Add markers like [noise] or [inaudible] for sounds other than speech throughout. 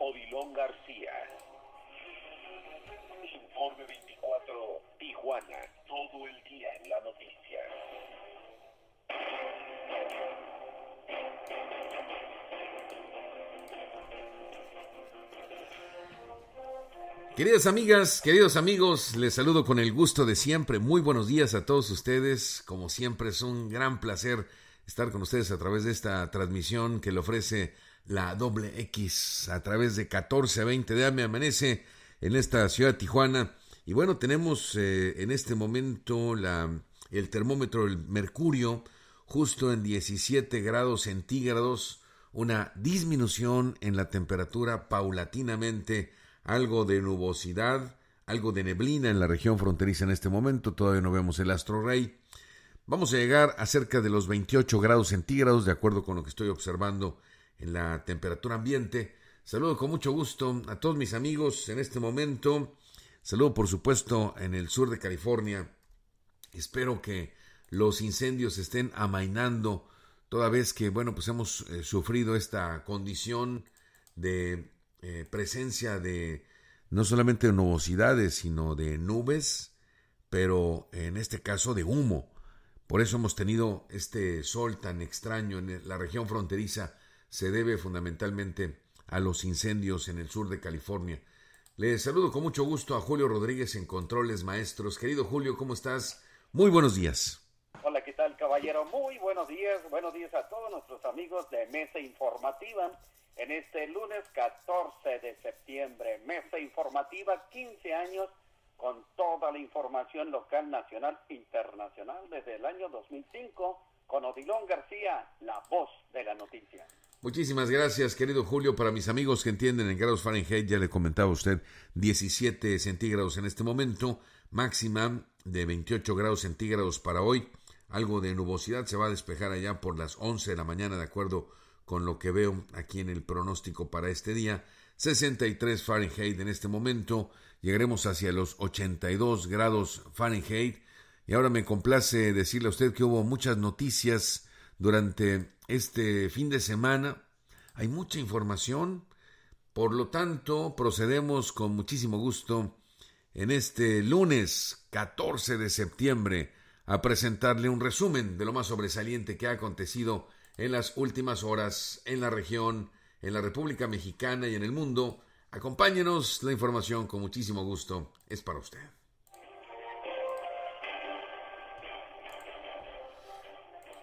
Odilon García. Informe 24, Tijuana, todo el día en la noticia. Queridas amigas, queridos amigos, les saludo con el gusto de siempre. Muy buenos días a todos ustedes. Como siempre es un gran placer estar con ustedes a través de esta transmisión que le ofrece la doble X a través de a 20, de me amanece en esta ciudad de Tijuana. Y bueno, tenemos eh, en este momento la, el termómetro del mercurio justo en 17 grados centígrados, una disminución en la temperatura paulatinamente, algo de nubosidad, algo de neblina en la región fronteriza en este momento, todavía no vemos el astro rey. Vamos a llegar a cerca de los 28 grados centígrados, de acuerdo con lo que estoy observando en la temperatura ambiente. Saludo con mucho gusto a todos mis amigos en este momento. Saludo por supuesto en el sur de California. Espero que los incendios estén amainando toda vez que, bueno, pues hemos eh, sufrido esta condición de eh, presencia de no solamente nubosidades, sino de nubes, pero en este caso de humo. Por eso hemos tenido este sol tan extraño en la región fronteriza se debe fundamentalmente a los incendios en el sur de California. Les saludo con mucho gusto a Julio Rodríguez en Controles Maestros. Querido Julio, ¿cómo estás? Muy buenos días. Hola, ¿qué tal, caballero? Muy buenos días. Buenos días a todos nuestros amigos de Mesa Informativa. En este lunes 14 de septiembre, Mesa Informativa, 15 años con toda la información local, nacional, internacional desde el año 2005 con Odilón García, la voz de la noticia. Muchísimas gracias, querido Julio. Para mis amigos que entienden en grados Fahrenheit, ya le comentaba usted, 17 centígrados en este momento, máxima de 28 grados centígrados para hoy. Algo de nubosidad se va a despejar allá por las 11 de la mañana, de acuerdo con lo que veo aquí en el pronóstico para este día. 63 Fahrenheit en este momento, llegaremos hacia los 82 grados Fahrenheit. Y ahora me complace decirle a usted que hubo muchas noticias durante este fin de semana. Hay mucha información, por lo tanto procedemos con muchísimo gusto en este lunes 14 de septiembre a presentarle un resumen de lo más sobresaliente que ha acontecido en las últimas horas en la región, en la República Mexicana y en el mundo. Acompáñenos, la información con muchísimo gusto es para usted.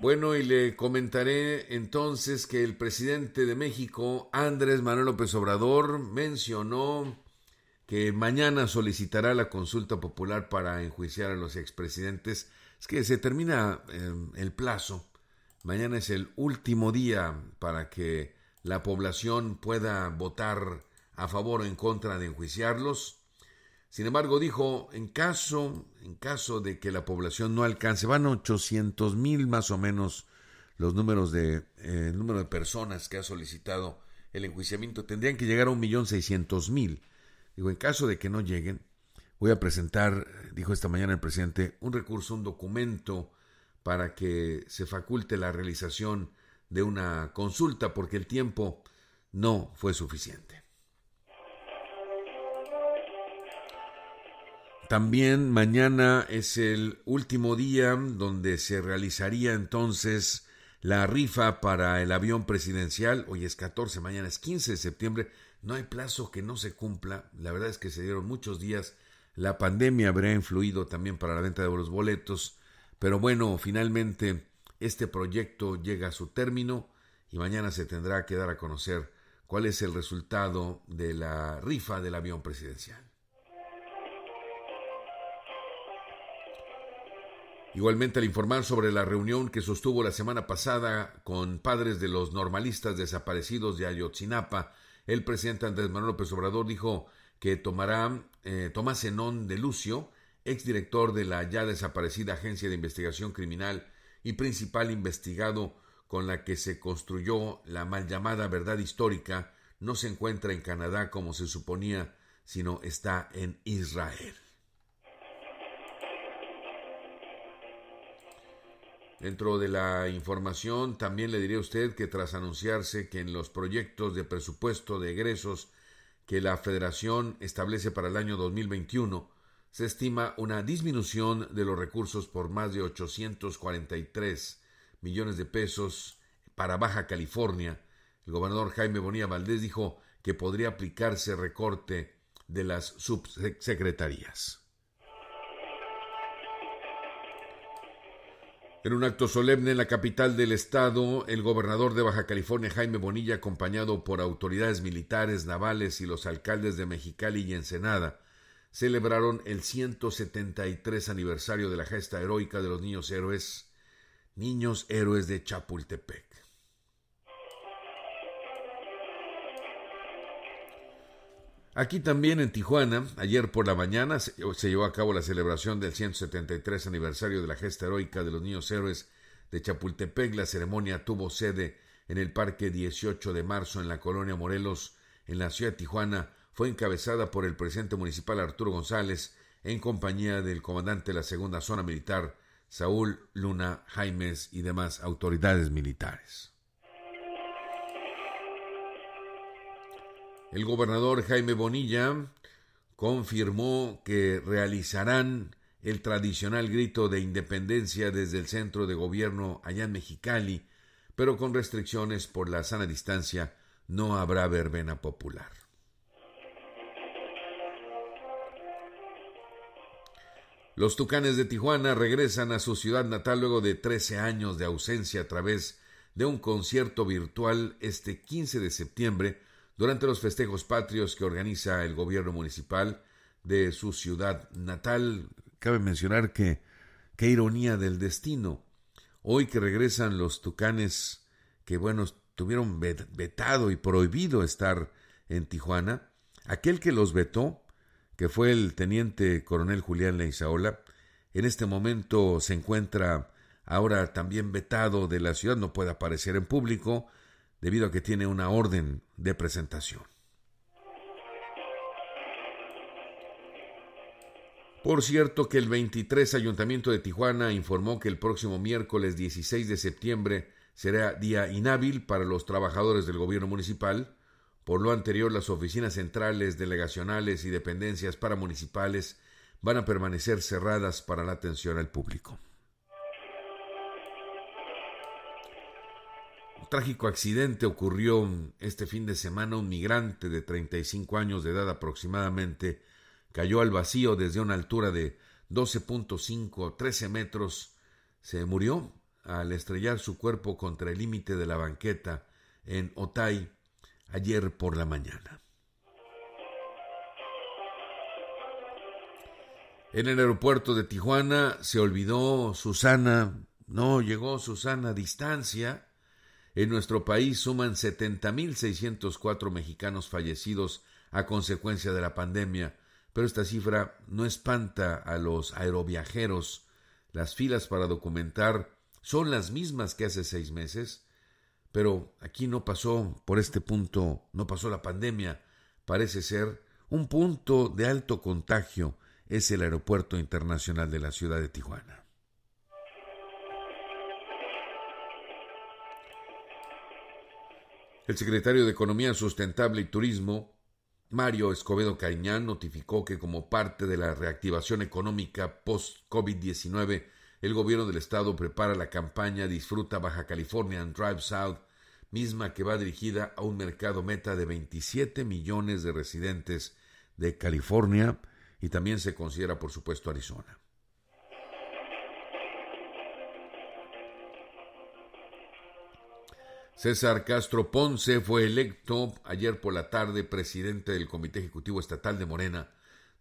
Bueno, y le comentaré entonces que el presidente de México, Andrés Manuel López Obrador, mencionó que mañana solicitará la consulta popular para enjuiciar a los expresidentes. Es que se termina em, el plazo. Mañana es el último día para que la población pueda votar a favor o en contra de enjuiciarlos. Sin embargo, dijo, en caso, en caso de que la población no alcance, van 800 mil más o menos los números de, eh, el número de personas que ha solicitado el enjuiciamiento, tendrían que llegar a un millón seiscientos mil. Digo, en caso de que no lleguen, voy a presentar, dijo esta mañana el presidente, un recurso, un documento para que se faculte la realización de una consulta, porque el tiempo no fue suficiente. También mañana es el último día donde se realizaría entonces la rifa para el avión presidencial. Hoy es 14, mañana es 15 de septiembre. No hay plazo que no se cumpla. La verdad es que se dieron muchos días. La pandemia habrá influido también para la venta de los boletos. Pero bueno, finalmente este proyecto llega a su término y mañana se tendrá que dar a conocer cuál es el resultado de la rifa del avión presidencial. Igualmente al informar sobre la reunión que sostuvo la semana pasada con padres de los normalistas desaparecidos de Ayotzinapa, el presidente Andrés Manuel López Obrador dijo que tomará eh, Tomás Enón de Lucio, exdirector de la ya desaparecida Agencia de Investigación Criminal y principal investigado con la que se construyó la mal llamada verdad histórica, no se encuentra en Canadá como se suponía, sino está en Israel. Dentro de la información también le diré a usted que tras anunciarse que en los proyectos de presupuesto de egresos que la Federación establece para el año 2021, se estima una disminución de los recursos por más de 843 millones de pesos para Baja California. El gobernador Jaime Bonilla Valdés dijo que podría aplicarse recorte de las subsecretarías. En un acto solemne en la capital del estado, el gobernador de Baja California, Jaime Bonilla, acompañado por autoridades militares, navales y los alcaldes de Mexicali y Ensenada, celebraron el 173 aniversario de la gesta heroica de los niños héroes, niños héroes de Chapultepec. Aquí también en Tijuana, ayer por la mañana se, llevó a cabo la celebración del 173 aniversario de la gesta heroica de los niños héroes de Chapultepec. La ceremonia tuvo sede en el Parque 18 de Marzo en la colonia Morelos, en la ciudad de Tijuana. Fue encabezada por el presidente municipal Arturo González en compañía del comandante de la segunda zona militar Saúl Luna Jaimes y demás autoridades militares. El gobernador Jaime Bonilla confirmó que realizarán el tradicional grito de independencia desde el centro de gobierno allá en Mexicali, pero con restricciones por la sana distancia no habrá verbena popular. Los Tucanes de Tijuana regresan a su ciudad natal luego de 13 años de ausencia a través de un concierto virtual este 15 de septiembre durante los festejos patrios que organiza el gobierno municipal de su ciudad natal. Cabe mencionar que, qué ironía del destino. Hoy que regresan los tucanes, que bueno, tuvieron vetado y prohibido estar en Tijuana, aquel que los vetó, que fue el teniente coronel Julián Leizaola, en este momento se encuentra ahora también vetado de la ciudad, no puede aparecer en público, debido a que tiene una orden de presentación. Por cierto que el 23 Ayuntamiento de Tijuana informó que el próximo miércoles 16 de septiembre será día inhábil para los trabajadores del gobierno municipal. Por lo anterior, las oficinas centrales, delegacionales y dependencias paramunicipales van a permanecer cerradas para la atención al público. trágico accidente ocurrió este fin de semana. Un migrante de 35 años de edad aproximadamente cayó al vacío desde una altura de 12.5 13 metros. Se murió al estrellar su cuerpo contra el límite de la banqueta en Otay ayer por la mañana. En el aeropuerto de Tijuana se olvidó Susana, no llegó Susana a distancia en nuestro país suman 70.604 mexicanos fallecidos a consecuencia de la pandemia, pero esta cifra no espanta a los aeroviajeros. Las filas para documentar son las mismas que hace seis meses, pero aquí no pasó, por este punto, no pasó la pandemia. Parece ser un punto de alto contagio es el Aeropuerto Internacional de la Ciudad de Tijuana. El secretario de Economía Sustentable y Turismo, Mario Escobedo Cañán, notificó que como parte de la reactivación económica post-COVID-19, el gobierno del estado prepara la campaña Disfruta Baja California and Drive South, misma que va dirigida a un mercado meta de 27 millones de residentes de California y también se considera, por supuesto, Arizona. César Castro Ponce fue electo ayer por la tarde presidente del Comité Ejecutivo Estatal de Morena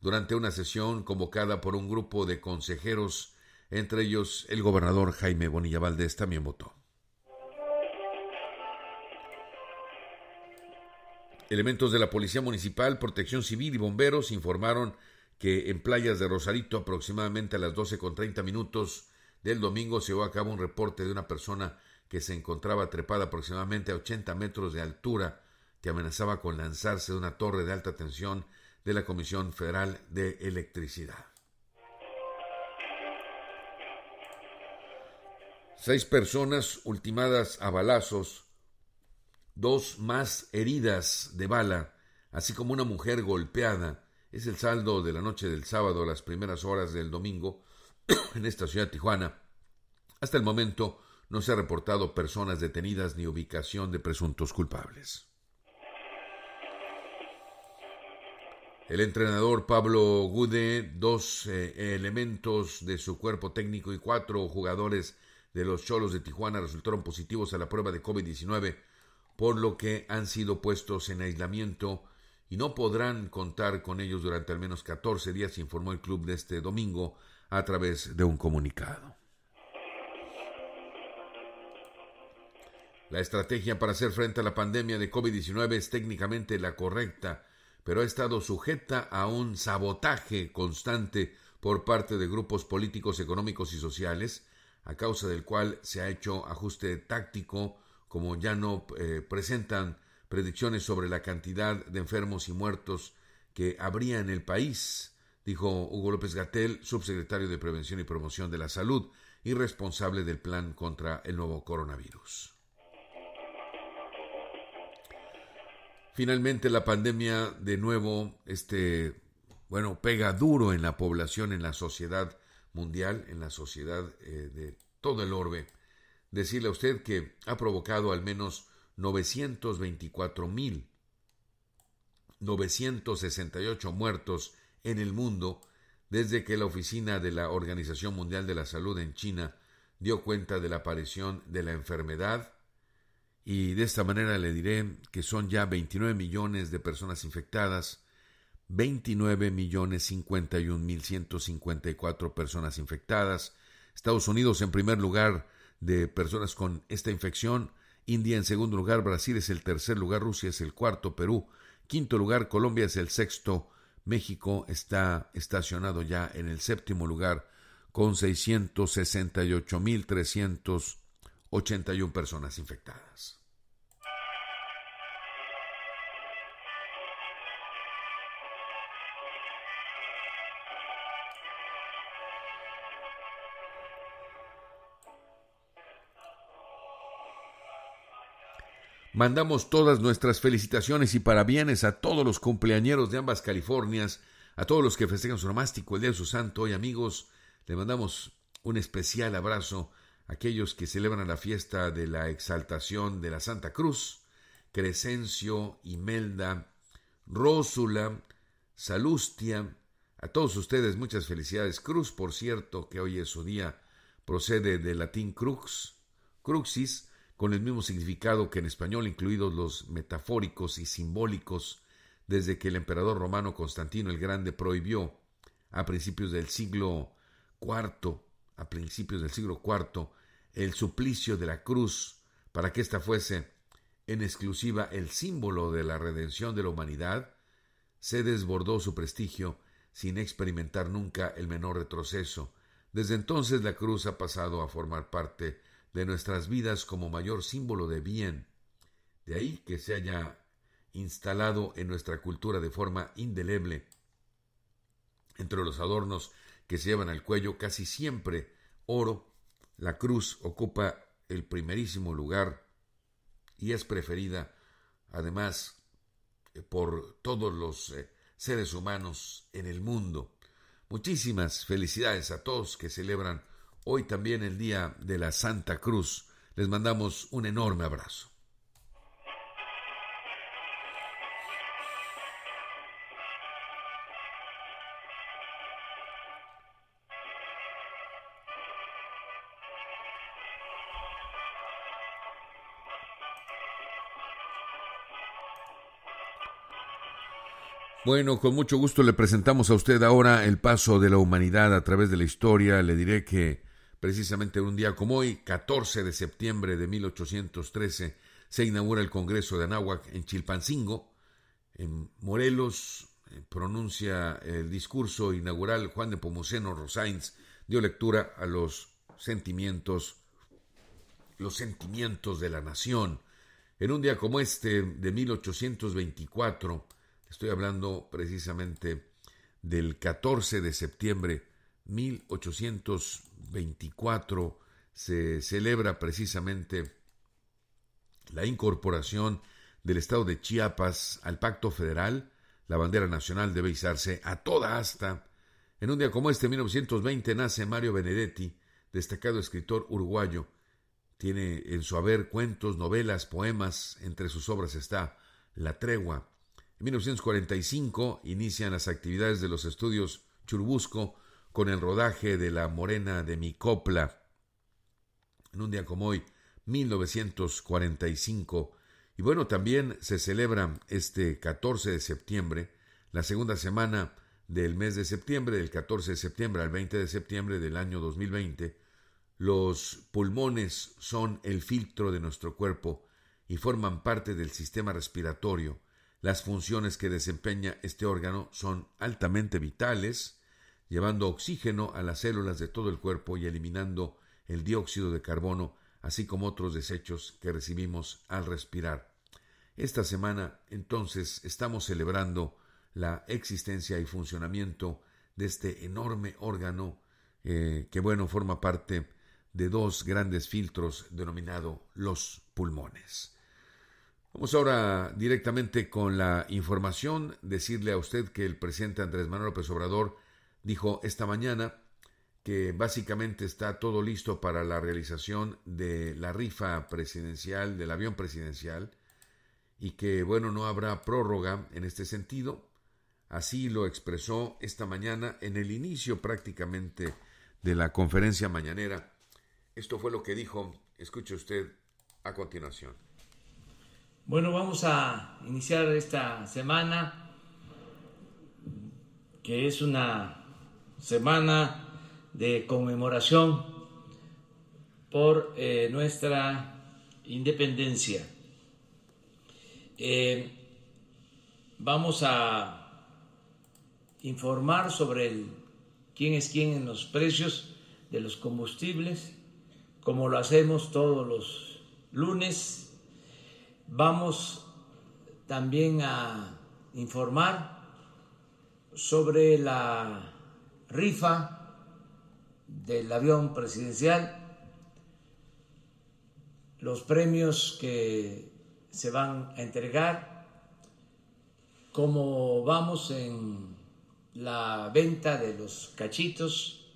durante una sesión convocada por un grupo de consejeros, entre ellos el gobernador Jaime Bonilla Valdés también votó. Elementos de la Policía Municipal, Protección Civil y bomberos informaron que en playas de Rosarito aproximadamente a las con treinta minutos del domingo se llevó a cabo un reporte de una persona que se encontraba trepada aproximadamente a 80 metros de altura, que amenazaba con lanzarse de una torre de alta tensión de la Comisión Federal de Electricidad. Seis personas ultimadas a balazos, dos más heridas de bala, así como una mujer golpeada. Es el saldo de la noche del sábado a las primeras horas del domingo [clears throat] en esta ciudad de Tijuana. Hasta el momento, no se ha reportado personas detenidas ni ubicación de presuntos culpables. El entrenador Pablo Gude, dos eh, elementos de su cuerpo técnico y cuatro jugadores de los Cholos de Tijuana resultaron positivos a la prueba de COVID-19, por lo que han sido puestos en aislamiento y no podrán contar con ellos durante al menos 14 días, informó el club de este domingo a través de un comunicado. La estrategia para hacer frente a la pandemia de COVID-19 es técnicamente la correcta, pero ha estado sujeta a un sabotaje constante por parte de grupos políticos, económicos y sociales, a causa del cual se ha hecho ajuste táctico, como ya no eh, presentan predicciones sobre la cantidad de enfermos y muertos que habría en el país, dijo Hugo López Gatel, subsecretario de Prevención y Promoción de la Salud y responsable del plan contra el nuevo coronavirus. Finalmente la pandemia de nuevo, este, bueno, pega duro en la población, en la sociedad mundial, en la sociedad eh, de todo el orbe. Decirle a usted que ha provocado al menos 924 mil 968 muertos en el mundo desde que la oficina de la Organización Mundial de la Salud en China dio cuenta de la aparición de la enfermedad y de esta manera le diré que son ya 29 millones de personas infectadas, 29 millones 51 mil 154 personas infectadas, Estados Unidos en primer lugar de personas con esta infección, India en segundo lugar, Brasil es el tercer lugar, Rusia es el cuarto, Perú quinto lugar, Colombia es el sexto, México está estacionado ya en el séptimo lugar con 668 mil 300 81 personas infectadas. Mandamos todas nuestras felicitaciones y parabienes a todos los cumpleañeros de ambas Californias, a todos los que festejan su romástico, el día de su santo. Hoy, amigos, le mandamos un especial abrazo aquellos que celebran la fiesta de la exaltación de la Santa Cruz, Crescencio, Imelda, Rósula, Salustia, a todos ustedes muchas felicidades. Cruz, por cierto, que hoy es su día, procede del latín crux, cruxis, con el mismo significado que en español, incluidos los metafóricos y simbólicos, desde que el emperador romano Constantino el Grande prohibió a principios del siglo IV a principios del siglo IV, el suplicio de la cruz para que ésta fuese en exclusiva el símbolo de la redención de la humanidad, se desbordó su prestigio sin experimentar nunca el menor retroceso. Desde entonces la cruz ha pasado a formar parte de nuestras vidas como mayor símbolo de bien. De ahí que se haya instalado en nuestra cultura de forma indeleble entre los adornos que se llevan al cuello casi siempre oro, la cruz ocupa el primerísimo lugar y es preferida además eh, por todos los eh, seres humanos en el mundo. Muchísimas felicidades a todos que celebran hoy también el Día de la Santa Cruz. Les mandamos un enorme abrazo. Bueno, con mucho gusto le presentamos a usted ahora el paso de la humanidad a través de la historia. Le diré que precisamente en un día como hoy, 14 de septiembre de 1813, se inaugura el Congreso de Anáhuac en Chilpancingo. En Morelos eh, pronuncia el discurso inaugural Juan de Pomuceno Rosáins, dio lectura a los sentimientos, los sentimientos de la nación. En un día como este de 1824, Estoy hablando precisamente del 14 de septiembre 1824 se celebra precisamente la incorporación del estado de Chiapas al pacto federal, la bandera nacional debe izarse a toda asta. En un día como este, 1920, nace Mario Benedetti, destacado escritor uruguayo. Tiene en su haber cuentos, novelas, poemas. Entre sus obras está La tregua, 1945 inician las actividades de los estudios Churubusco con el rodaje de La Morena de Micopla. En un día como hoy, 1945. Y bueno, también se celebra este 14 de septiembre, la segunda semana del mes de septiembre, del 14 de septiembre al 20 de septiembre del año 2020, los pulmones son el filtro de nuestro cuerpo y forman parte del sistema respiratorio. Las funciones que desempeña este órgano son altamente vitales, llevando oxígeno a las células de todo el cuerpo y eliminando el dióxido de carbono, así como otros desechos que recibimos al respirar. Esta semana, entonces, estamos celebrando la existencia y funcionamiento de este enorme órgano eh, que, bueno, forma parte de dos grandes filtros denominado los pulmones. Vamos ahora directamente con la información. Decirle a usted que el presidente Andrés Manuel López Obrador dijo esta mañana que básicamente está todo listo para la realización de la rifa presidencial, del avión presidencial, y que, bueno, no habrá prórroga en este sentido. Así lo expresó esta mañana en el inicio prácticamente de la conferencia mañanera. Esto fue lo que dijo, escuche usted a continuación. Bueno, vamos a iniciar esta semana, que es una semana de conmemoración por eh, nuestra independencia. Eh, vamos a informar sobre el, quién es quién en los precios de los combustibles, como lo hacemos todos los lunes Vamos también a informar sobre la rifa del avión presidencial, los premios que se van a entregar, cómo vamos en la venta de los cachitos,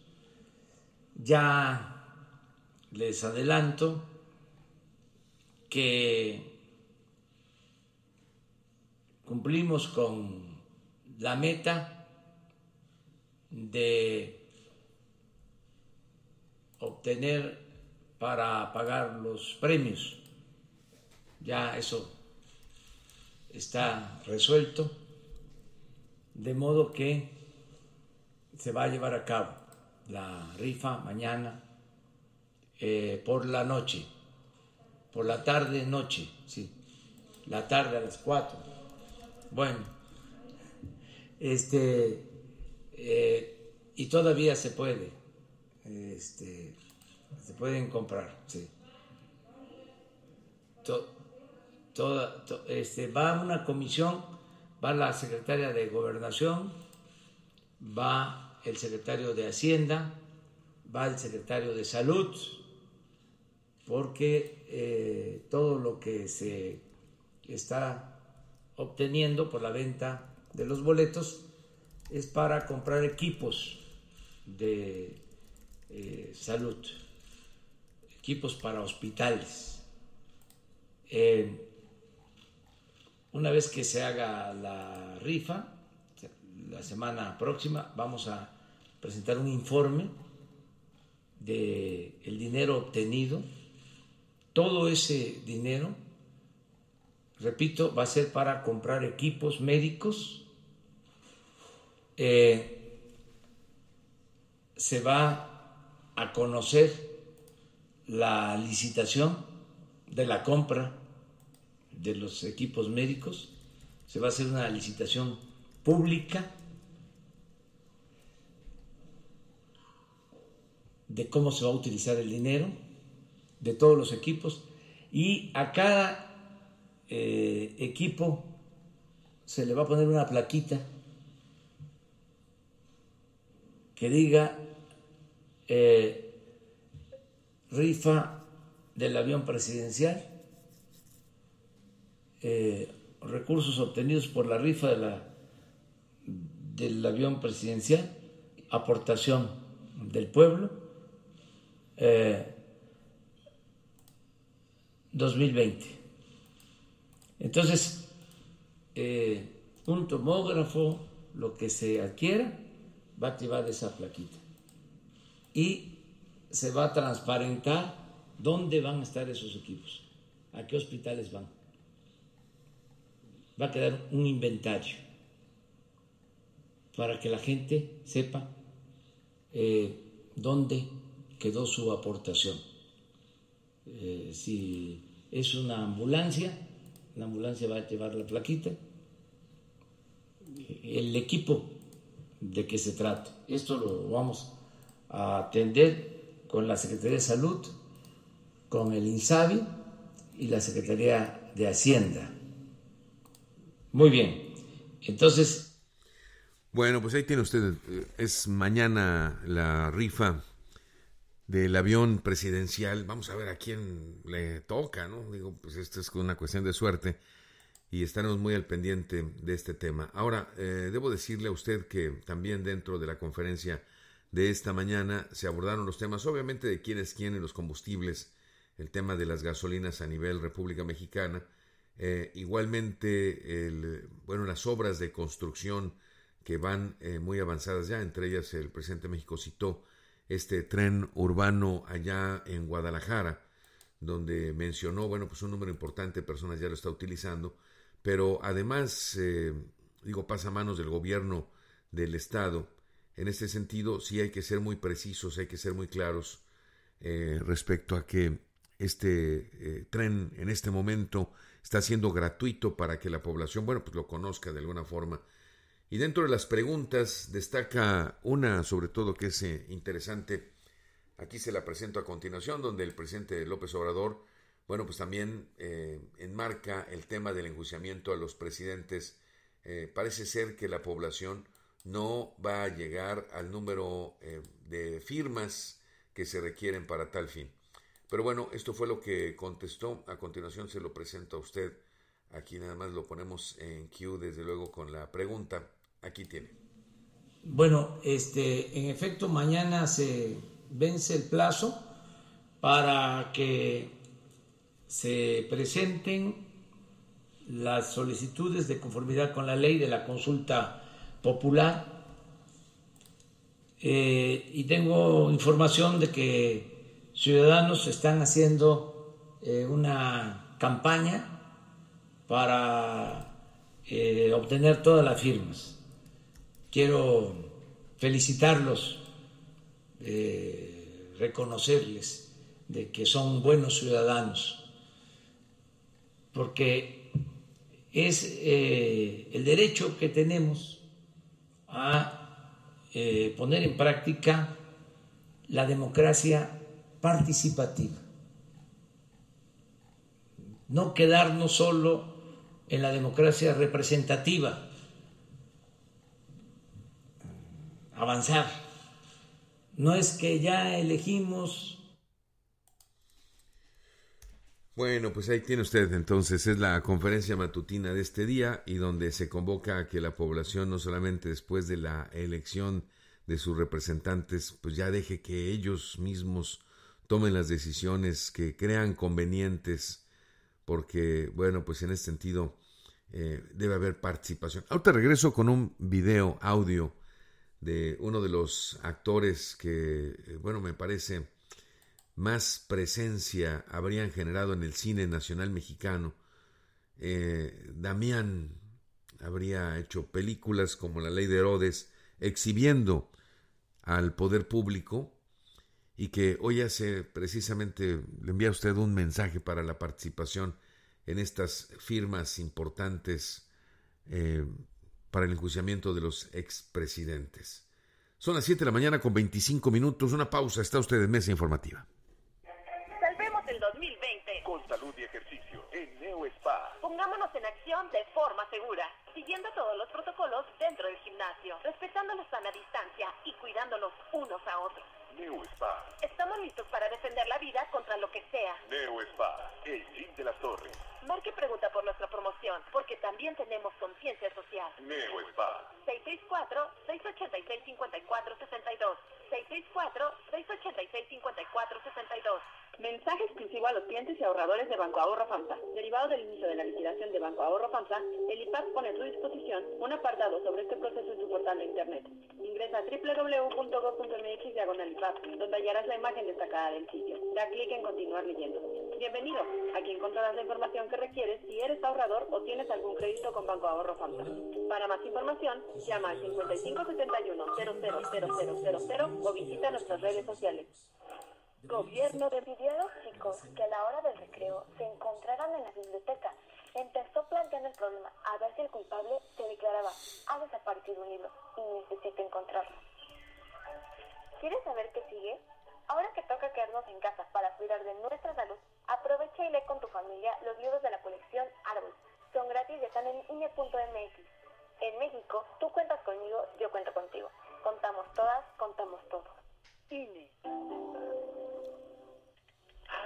ya les adelanto que cumplimos con la meta de obtener para pagar los premios. Ya eso está resuelto, de modo que se va a llevar a cabo la rifa mañana eh, por la noche, por la tarde, noche, sí, la tarde a las 4 bueno, este, eh, y todavía se puede, este, se pueden comprar, sí. Este, va una comisión, va la secretaria de Gobernación, va el secretario de Hacienda, va el secretario de Salud, porque eh, todo lo que se está obteniendo por la venta de los boletos es para comprar equipos de eh, salud, equipos para hospitales. Eh, una vez que se haga la rifa, la semana próxima, vamos a presentar un informe del dinero obtenido. Todo ese dinero repito, va a ser para comprar equipos médicos. Eh, se va a conocer la licitación de la compra de los equipos médicos. Se va a hacer una licitación pública de cómo se va a utilizar el dinero de todos los equipos y a cada eh, equipo se le va a poner una plaquita que diga eh, rifa del avión presidencial, eh, recursos obtenidos por la rifa de la, del avión presidencial, aportación del pueblo, 2020. Entonces, eh, un tomógrafo, lo que se adquiera, va a activar esa plaquita. Y se va a transparentar dónde van a estar esos equipos, a qué hospitales van. Va a quedar un inventario para que la gente sepa eh, dónde quedó su aportación. Eh, si es una ambulancia, la ambulancia va a llevar la plaquita, el equipo de que se trata. Esto lo vamos a atender con la Secretaría de Salud, con el INSABI y la Secretaría de Hacienda. Muy bien, entonces... Bueno, pues ahí tiene usted, eh, es mañana la rifa del avión presidencial. Vamos a ver a quién le toca, ¿no? Digo, pues esto es una cuestión de suerte y estaremos muy al pendiente de este tema. Ahora, eh, debo decirle a usted que también dentro de la conferencia de esta mañana se abordaron los temas, obviamente, de quién es quién en los combustibles, el tema de las gasolinas a nivel República Mexicana, eh, igualmente, el, bueno, las obras de construcción que van eh, muy avanzadas ya, entre ellas el presidente México citó este tren urbano allá en Guadalajara, donde mencionó, bueno, pues un número importante de personas ya lo está utilizando, pero además, eh, digo, pasa a manos del gobierno del Estado. En este sentido, sí hay que ser muy precisos, hay que ser muy claros eh, respecto a que este eh, tren en este momento está siendo gratuito para que la población, bueno, pues lo conozca de alguna forma y dentro de las preguntas destaca una sobre todo que es eh, interesante. Aquí se la presento a continuación, donde el presidente López Obrador, bueno, pues también eh, enmarca el tema del enjuiciamiento a los presidentes. Eh, parece ser que la población no va a llegar al número de firmas que se requieren para tal fin. Pero bueno, esto fue lo que contestó. A continuación se lo presento a usted. Aquí nada más lo ponemos en cue, desde luego, con la pregunta. Aquí tiene. Bueno, este, en efecto, mañana se vence el plazo para que se presenten las solicitudes de conformidad con la ley de la consulta popular. Eh, y tengo información de que ciudadanos están haciendo eh, una campaña para eh, obtener todas las firmas. Quiero felicitarlos, eh, reconocerles de que son buenos ciudadanos, porque es eh, el derecho que tenemos a eh, poner en práctica la democracia participativa. No quedarnos solo en la democracia representativa avanzar. No es que ya elegimos bueno, pues ahí tiene usted entonces, es la conferencia matutina de este día y donde se convoca a que la población no solamente después de la elección de sus representantes, pues ya deje que ellos mismos tomen las decisiones que crean convenientes, porque bueno, pues en ese sentido eh, debe haber participación. Ahorita regreso con un video audio de uno de los actores que, eh, bueno, me parece más presencia habrían generado en el cine nacional mexicano. Eh, Damián habría hecho películas como La Ley de Herodes, exhibiendo al poder público y que hoy hace precisamente, le envía usted un mensaje para la participación en estas firmas importantes eh, para el enjuiciamiento de los expresidentes. Son las 7 de la mañana con 25 minutos. Una pausa. Está usted en Mesa Informativa. Salvemos el 2020 con salud y ejercicio en NeoSpa. Pongámonos en acción de forma segura, siguiendo todos los protocolos dentro del gimnasio, a la distancia y cuidándonos unos a otros. Neo Spa. Estamos listos para defender la vida contra lo que sea. Neo Spa, el gym de las torres. Marque pregunta por nuestra promoción, porque también tenemos conciencia social. Neo Spa. 664-686-5462. 664-686-5462. Mensaje exclusivo a los clientes y ahorradores de Banco Ahorro FAMSA. Derivado del inicio de la liquidación de Banco Ahorro FAMSA, el IPAP pone a tu disposición un apartado sobre este proceso en su portal de internet. Ingresa a www.gov.mx diagonal donde hallarás la imagen destacada del sitio. Da clic en continuar leyendo. Bienvenido. Aquí encontrarás la información que requieres si eres ahorrador o tienes algún crédito con Banco Ahorro FAMSA. Para más información, llama al 5571 000000 o visita nuestras redes sociales gobierno. de pidió a los chicos que a la hora del recreo se encontraran en la biblioteca. Empezó planteando el problema, a ver si el culpable se declaraba, ha desaparecido un libro y necesita encontrarlo. ¿Quieres saber qué sigue? Ahora que toca quedarnos en casa para cuidar de nuestra salud, aprovecha y lee con tu familia los libros de la colección Árbol. Son gratis y están en INE.mx. En México, tú cuentas conmigo, yo cuento contigo. Contamos todas, contamos todos. INE.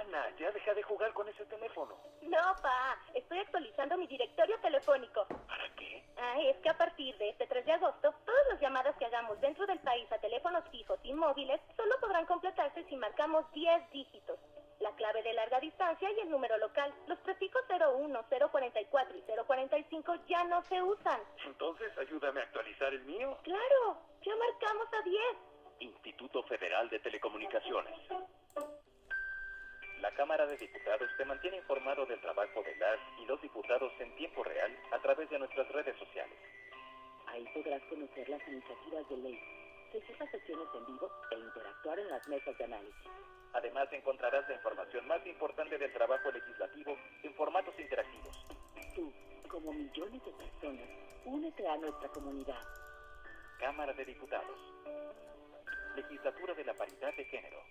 Ana, ya deja de jugar con ese teléfono. No, pa. Estoy actualizando mi directorio telefónico. ¿Para qué? Ah, es que a partir de este 3 de agosto, todas las llamadas que hagamos dentro del país a teléfonos fijos y móviles solo podrán completarse si marcamos 10 dígitos. La clave de larga distancia y el número local. Los prefijos 01, 044 y 045 ya no se usan. Entonces, ayúdame a actualizar el mío. Claro, ya marcamos a 10. Instituto Federal de Telecomunicaciones la Cámara de Diputados te mantiene informado del trabajo de las y los diputados en tiempo real a través de nuestras redes sociales. Ahí podrás conocer las iniciativas de ley, seguir las sesiones en vivo e interactuar en las mesas de análisis. Además encontrarás la información más importante del trabajo legislativo en formatos interactivos. Tú, como millones de personas, únete a nuestra comunidad. Cámara de Diputados. Legislatura de la Paridad de Género.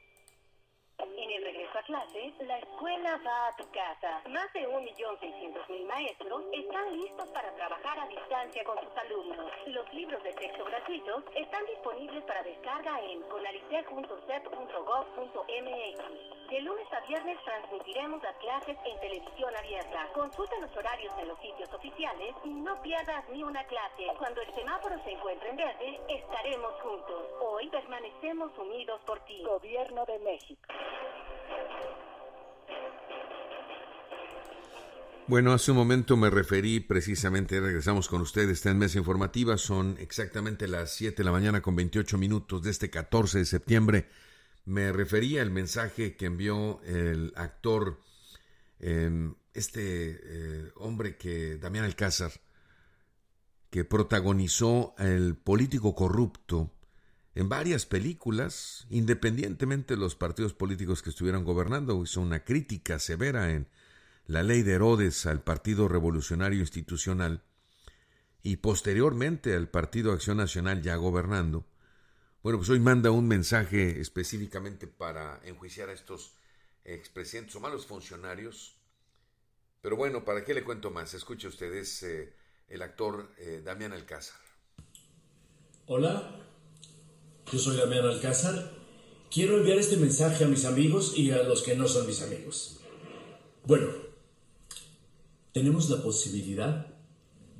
En el regreso a clases, la escuela va a tu casa. Más de 1.600.000 maestros están listos para trabajar a distancia con sus alumnos. Los libros de texto gratuitos están disponibles para descarga en conalicet.cep.gov.mx. De lunes a viernes transmitiremos las clases en televisión abierta. Consulta los horarios en los sitios oficiales y no pierdas ni una clase. Cuando el semáforo se encuentre en verde, estaremos juntos. Hoy permanecemos unidos por ti. Gobierno de México. Bueno, hace un momento me referí precisamente, regresamos con ustedes, está en Mesa Informativa, son exactamente las 7 de la mañana con 28 minutos de este 14 de septiembre. Me refería al mensaje que envió el actor, em, este eh, hombre que, Damián Alcázar, que protagonizó el político corrupto en varias películas, independientemente de los partidos políticos que estuvieran gobernando, hizo una crítica severa en la ley de Herodes al Partido Revolucionario Institucional y posteriormente al Partido Acción Nacional ya gobernando. Bueno, pues hoy manda un mensaje específicamente para enjuiciar a estos expresidentes o malos funcionarios. Pero bueno, ¿para qué le cuento más? Escuche ustedes eh, el actor eh, Damián Alcázar. Hola, yo soy Damián Alcázar. Quiero enviar este mensaje a mis amigos y a los que no son mis amigos. Bueno, tenemos la posibilidad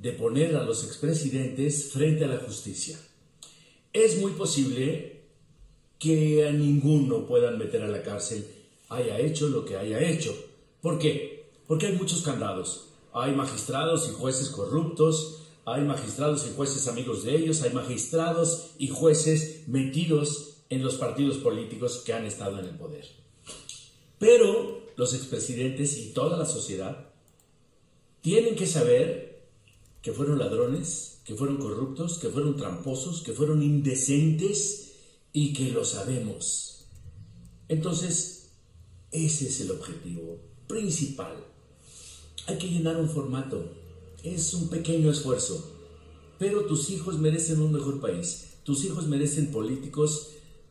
de poner a los expresidentes frente a la justicia. Es muy posible que a ninguno puedan meter a la cárcel, haya hecho lo que haya hecho. ¿Por qué? Porque hay muchos candados. Hay magistrados y jueces corruptos, hay magistrados y jueces amigos de ellos, hay magistrados y jueces metidos en los partidos políticos que han estado en el poder. Pero los expresidentes y toda la sociedad tienen que saber que fueron ladrones, que fueron corruptos, que fueron tramposos, que fueron indecentes y que lo sabemos. Entonces, ese es el objetivo principal. Hay que llenar un formato es un pequeño esfuerzo, pero tus hijos merecen un mejor país. Tus hijos merecen políticos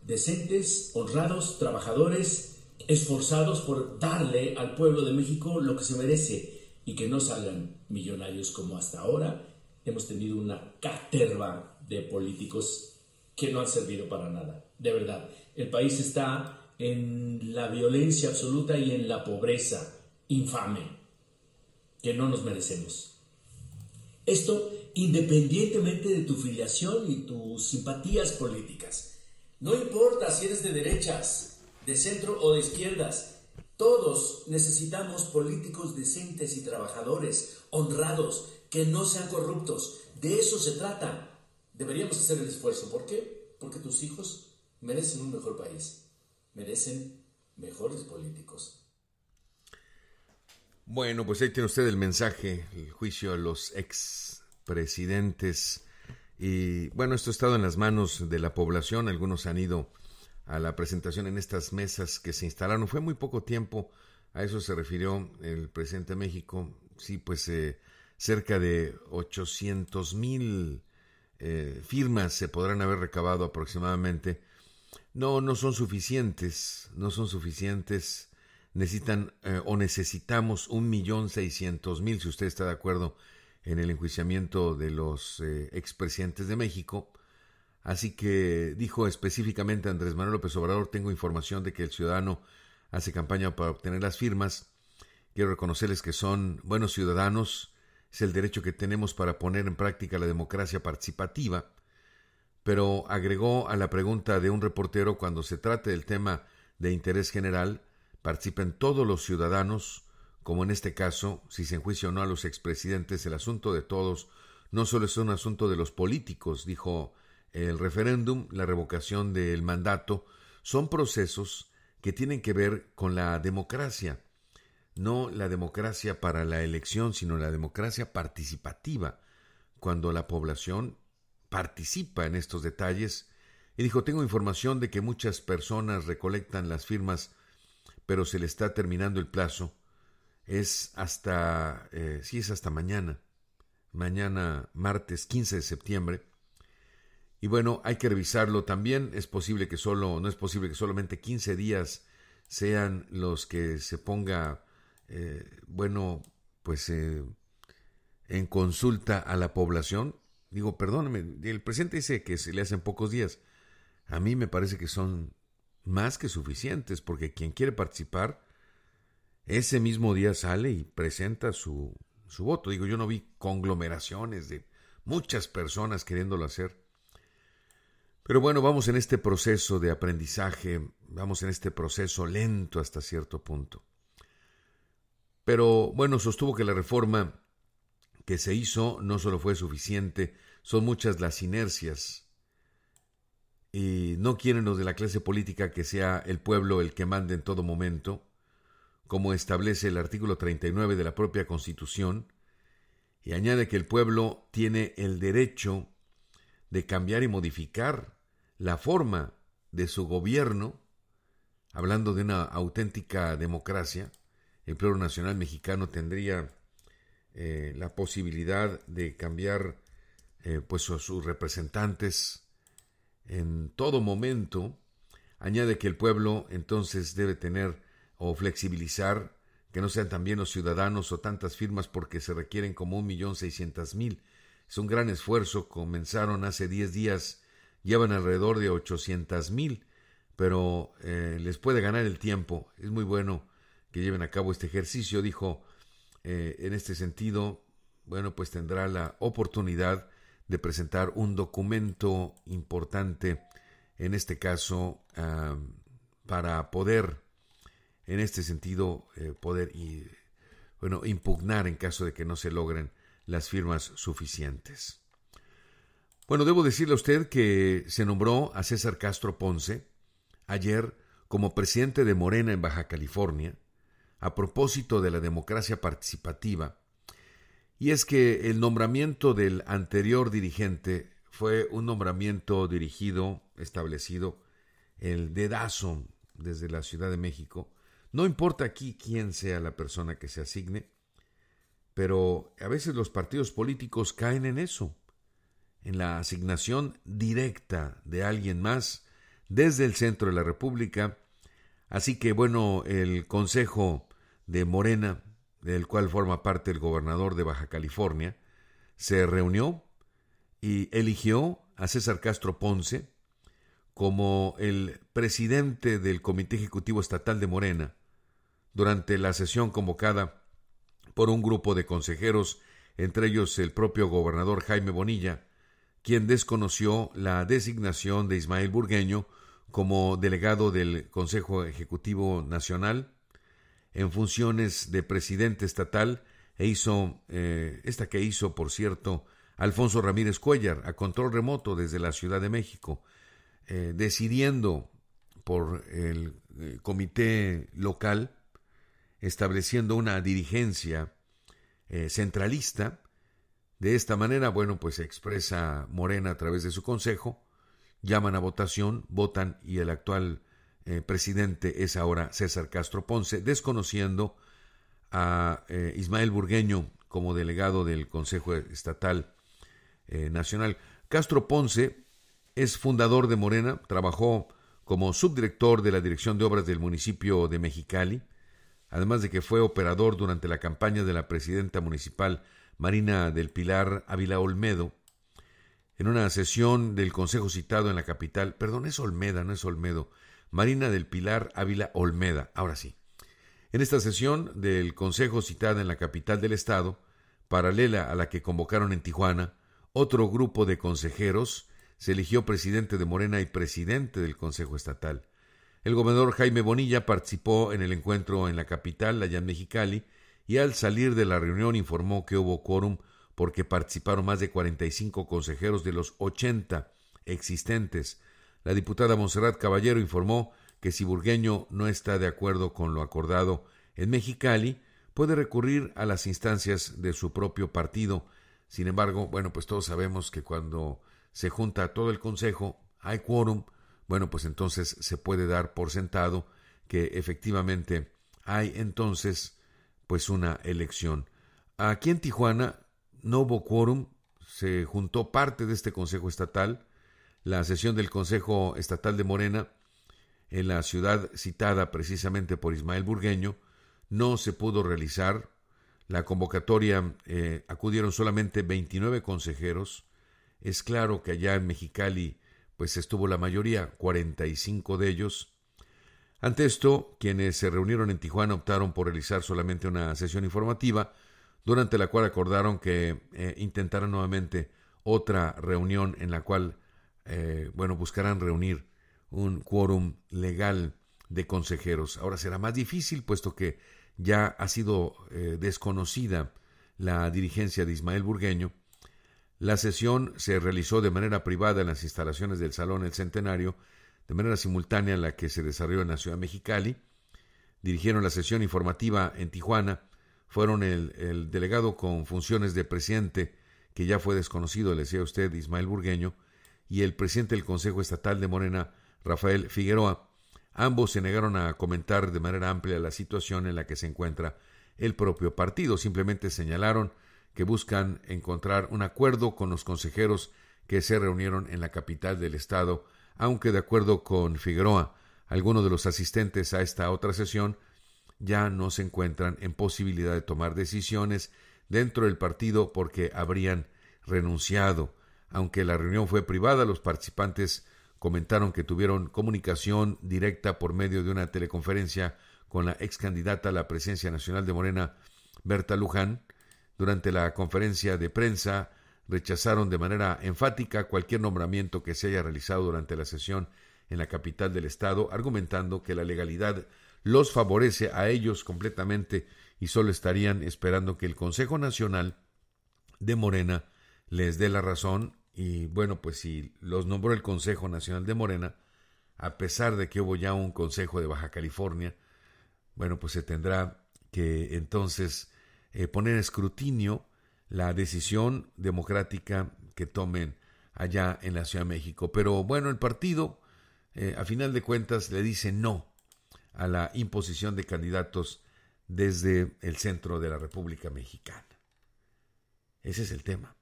decentes, honrados, trabajadores, esforzados por darle al pueblo de México lo que se merece y que no salgan millonarios como hasta ahora. Hemos tenido una caterva de políticos que no han servido para nada. De verdad, el país está en la violencia absoluta y en la pobreza infame que no nos merecemos. Esto independientemente de tu filiación y tus simpatías políticas. No importa si eres de derechas, de centro o de izquierdas, todos necesitamos políticos decentes y trabajadores, honrados, que no sean corruptos. De eso se trata. Deberíamos hacer el esfuerzo. ¿Por qué? Porque tus hijos merecen un mejor país, merecen mejores políticos, bueno, pues ahí tiene usted el mensaje, el juicio a los expresidentes. Y bueno, esto ha estado en las manos de la población. Algunos han ido a la presentación en estas mesas que se instalaron. Fue muy poco tiempo, a eso se refirió el presidente de México. Sí, pues eh, cerca de 800 mil eh, firmas se podrán haber recabado aproximadamente. No, no son suficientes, no son suficientes necesitan eh, o necesitamos un millón seiscientos mil, si usted está de acuerdo, en el enjuiciamiento de los eh, expresidentes de México. Así que dijo específicamente Andrés Manuel López Obrador, tengo información de que el ciudadano hace campaña para obtener las firmas. Quiero reconocerles que son buenos ciudadanos, es el derecho que tenemos para poner en práctica la democracia participativa. Pero agregó a la pregunta de un reportero cuando se trate del tema de interés general, participen todos los ciudadanos, como en este caso, si se enjuicia o no a los expresidentes, el asunto de todos no solo es un asunto de los políticos, dijo el referéndum, la revocación del mandato, son procesos que tienen que ver con la democracia, no la democracia para la elección, sino la democracia participativa, cuando la población participa en estos detalles, y dijo tengo información de que muchas personas recolectan las firmas pero se le está terminando el plazo. Es hasta, si eh, sí, es hasta mañana, mañana martes 15 de septiembre. Y bueno, hay que revisarlo también. Es posible que solo, no es posible que solamente 15 días sean los que se ponga, eh, bueno, pues eh, en consulta a la población. Digo, perdóneme el presidente dice que se le hacen pocos días. A mí me parece que son más que suficientes, porque quien quiere participar, ese mismo día sale y presenta su, su voto. Digo, yo no vi conglomeraciones de muchas personas queriéndolo hacer. Pero bueno, vamos en este proceso de aprendizaje, vamos en este proceso lento hasta cierto punto. Pero bueno, sostuvo que la reforma que se hizo no solo fue suficiente, son muchas las inercias y no quieren los de la clase política que sea el pueblo el que mande en todo momento, como establece el artículo 39 de la propia Constitución, y añade que el pueblo tiene el derecho de cambiar y modificar la forma de su gobierno, hablando de una auténtica democracia, el pueblo nacional mexicano tendría eh, la posibilidad de cambiar eh, pues a sus representantes en todo momento, añade que el pueblo entonces debe tener o flexibilizar que no sean también los ciudadanos o tantas firmas porque se requieren como un millón seiscientas mil. Es un gran esfuerzo, comenzaron hace diez días, llevan alrededor de ochocientas mil, pero eh, les puede ganar el tiempo. Es muy bueno que lleven a cabo este ejercicio, dijo. Eh, en este sentido, bueno, pues tendrá la oportunidad de presentar un documento importante, en este caso, ah, para poder, en este sentido, eh, poder y, bueno, impugnar en caso de que no se logren las firmas suficientes. Bueno, debo decirle a usted que se nombró a César Castro Ponce ayer como presidente de Morena en Baja California, a propósito de la democracia participativa, y es que el nombramiento del anterior dirigente fue un nombramiento dirigido, establecido, el dedazo desde la Ciudad de México. No importa aquí quién sea la persona que se asigne, pero a veces los partidos políticos caen en eso, en la asignación directa de alguien más desde el centro de la República. Así que bueno, el Consejo de Morena del cual forma parte el gobernador de Baja California, se reunió y eligió a César Castro Ponce como el presidente del Comité Ejecutivo Estatal de Morena durante la sesión convocada por un grupo de consejeros, entre ellos el propio gobernador Jaime Bonilla, quien desconoció la designación de Ismael Burgueño como delegado del Consejo Ejecutivo Nacional en funciones de presidente estatal e hizo, eh, esta que hizo, por cierto, Alfonso Ramírez Cuellar, a control remoto desde la Ciudad de México, eh, decidiendo por el eh, comité local, estableciendo una dirigencia centralista. De esta manera, bueno, pues expresa Morena a través de su consejo, llaman a votación, votan y el actual eh, presidente es ahora César Castro Ponce, desconociendo a eh, Ismael Burgueño como delegado del Consejo Estatal eh, Nacional. Castro Ponce es fundador de Morena, trabajó como subdirector de la Dirección de Obras del municipio de Mexicali, además de que fue operador durante la campaña de la presidenta municipal Marina del Pilar Ávila Olmedo, en una sesión del Consejo citado en la capital, perdón, es Olmeda, no es Olmedo, Marina del Pilar Ávila Olmeda. Ahora sí. En esta sesión del Consejo citada en la capital del Estado, paralela a la que convocaron en Tijuana, otro grupo de consejeros se eligió presidente de Morena y presidente del Consejo Estatal. El gobernador Jaime Bonilla participó en el encuentro en la capital, la en Mexicali, y al salir de la reunión informó que hubo quórum porque participaron más de 45 consejeros de los 80 existentes, la diputada Monserrat Caballero informó que si Burgueño no está de acuerdo con lo acordado en Mexicali, puede recurrir a las instancias de su propio partido. Sin embargo, bueno, pues todos sabemos que cuando se junta todo el Consejo, hay quórum, bueno, pues entonces se puede dar por sentado que efectivamente hay entonces pues una elección. Aquí en Tijuana no hubo quórum, se juntó parte de este Consejo Estatal, la sesión del Consejo Estatal de Morena en la ciudad citada precisamente por Ismael Burgueño no se pudo realizar. La convocatoria eh, acudieron solamente 29 consejeros. Es claro que allá en Mexicali pues estuvo la mayoría, 45 de ellos. Ante esto, quienes se reunieron en Tijuana optaron por realizar solamente una sesión informativa, durante la cual acordaron que eh, intentaran nuevamente otra reunión en la cual eh, bueno, buscarán reunir un quórum legal de consejeros. Ahora será más difícil, puesto que ya ha sido eh, desconocida la dirigencia de Ismael Burgueño. La sesión se realizó de manera privada en las instalaciones del Salón El Centenario, de manera simultánea a la que se desarrolló en la ciudad Mexicali. Dirigieron la sesión informativa en Tijuana. Fueron el, el delegado con funciones de presidente, que ya fue desconocido, le decía usted, Ismael Burgueño, y el presidente del Consejo Estatal de Morena, Rafael Figueroa. Ambos se negaron a comentar de manera amplia la situación en la que se encuentra el propio partido. Simplemente señalaron que buscan encontrar un acuerdo con los consejeros que se reunieron en la capital del estado, aunque de acuerdo con Figueroa, algunos de los asistentes a esta otra sesión ya no se encuentran en posibilidad de tomar decisiones dentro del partido porque habrían renunciado aunque la reunión fue privada, los participantes comentaron que tuvieron comunicación directa por medio de una teleconferencia con la ex candidata a la presidencia nacional de Morena, Berta Luján. Durante la conferencia de prensa rechazaron de manera enfática cualquier nombramiento que se haya realizado durante la sesión en la capital del estado, argumentando que la legalidad los favorece a ellos completamente y solo estarían esperando que el Consejo Nacional de Morena les dé la razón y bueno, pues si los nombró el Consejo Nacional de Morena, a pesar de que hubo ya un Consejo de Baja California, bueno, pues se tendrá que entonces eh, poner escrutinio la decisión democrática que tomen allá en la Ciudad de México. Pero bueno, el partido, eh, a final de cuentas, le dice no a la imposición de candidatos desde el centro de la República Mexicana. Ese es el tema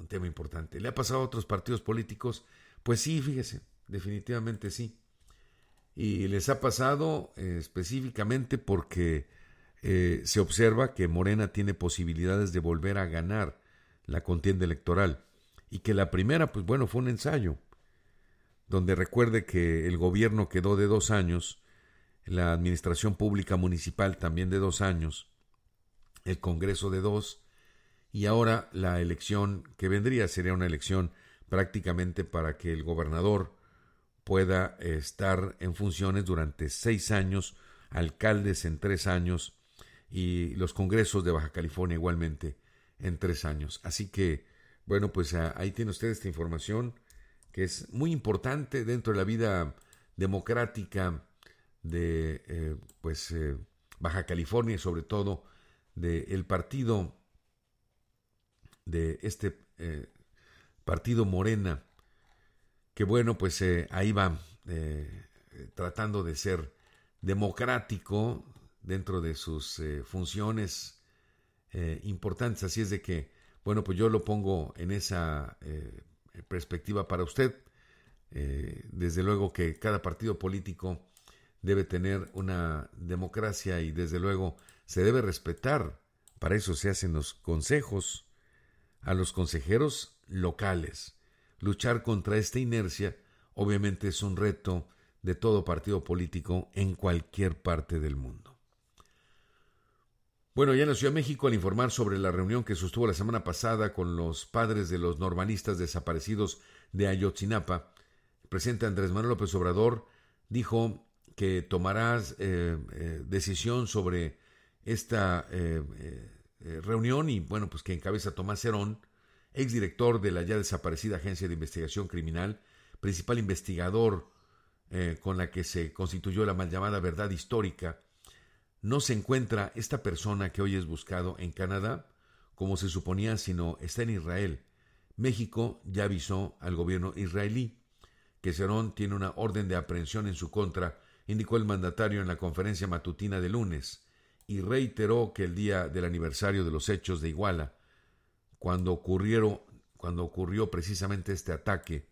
un tema importante. ¿Le ha pasado a otros partidos políticos? Pues sí, fíjese, definitivamente sí. Y les ha pasado eh, específicamente porque eh, se observa que Morena tiene posibilidades de volver a ganar la contienda electoral y que la primera, pues bueno, fue un ensayo, donde recuerde que el gobierno quedó de dos años, la administración pública municipal también de dos años, el Congreso de dos, y ahora la elección que vendría sería una elección prácticamente para que el gobernador pueda eh, estar en funciones durante seis años, alcaldes en tres años y los congresos de Baja California igualmente en tres años. Así que, bueno, pues ah, ahí tiene usted esta información que es muy importante dentro de la vida democrática de eh, pues eh, Baja California y sobre todo del partido de este eh, partido Morena, que bueno, pues eh, ahí va eh, tratando de ser democrático dentro de sus funciones importantes. Así es de que, bueno, pues yo lo pongo en esa perspectiva para usted. desde luego que cada partido político debe tener una democracia y desde luego se debe respetar. Para eso se hacen los consejos a los consejeros locales. Luchar contra esta inercia obviamente es un reto de todo partido político en cualquier parte del mundo. Bueno, ya en la Ciudad de México, al informar sobre la reunión que sostuvo la semana pasada con los padres de los normalistas desaparecidos de Ayotzinapa, el presidente Andrés Manuel López Obrador dijo que tomarás eh, eh, decisión sobre esta eh, eh, reunión y bueno, pues que encabeza Tomás ex exdirector de la ya desaparecida Agencia de Investigación Criminal, principal investigador eh, con la que se constituyó la mal llamada verdad histórica, no se encuentra esta persona que hoy es buscado en Canadá, como se suponía, sino está en Israel. México ya avisó al gobierno israelí que serón tiene una orden de aprehensión en su contra, indicó el mandatario en la conferencia matutina de lunes y reiteró que el día del aniversario de los hechos de Iguala, cuando, ocurrieron, cuando ocurrió precisamente este ataque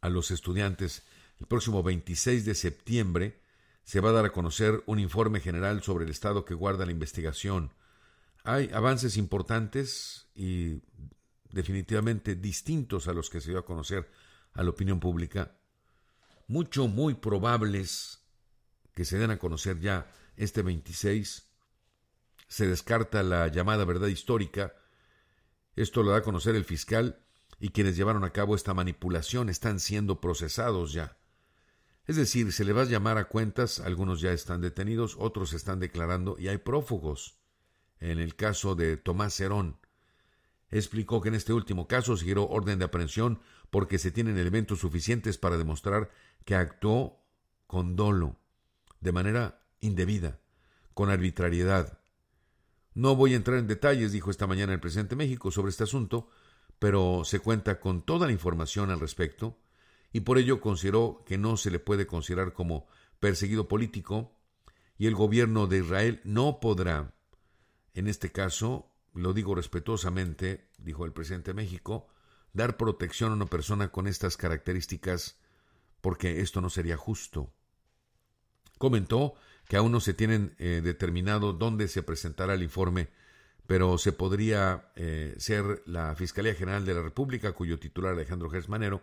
a los estudiantes, el próximo 26 de septiembre se va a dar a conocer un informe general sobre el estado que guarda la investigación. Hay avances importantes y definitivamente distintos a los que se dio a conocer a la opinión pública, mucho muy probables que se den a conocer ya este 26 se descarta la llamada verdad histórica. Esto lo da a conocer el fiscal y quienes llevaron a cabo esta manipulación están siendo procesados ya. Es decir, se le va a llamar a cuentas, algunos ya están detenidos, otros están declarando y hay prófugos. En el caso de Tomás Cerón, explicó que en este último caso se giró orden de aprehensión porque se tienen elementos suficientes para demostrar que actuó con dolo, de manera indebida, con arbitrariedad. No voy a entrar en detalles, dijo esta mañana el presidente México, sobre este asunto, pero se cuenta con toda la información al respecto, y por ello consideró que no se le puede considerar como perseguido político, y el gobierno de Israel no podrá, en este caso, lo digo respetuosamente, dijo el presidente México, dar protección a una persona con estas características, porque esto no sería justo. Comentó que aún no se tienen eh, determinado dónde se presentará el informe, pero se podría eh, ser la Fiscalía General de la República, cuyo titular Alejandro Gersmanero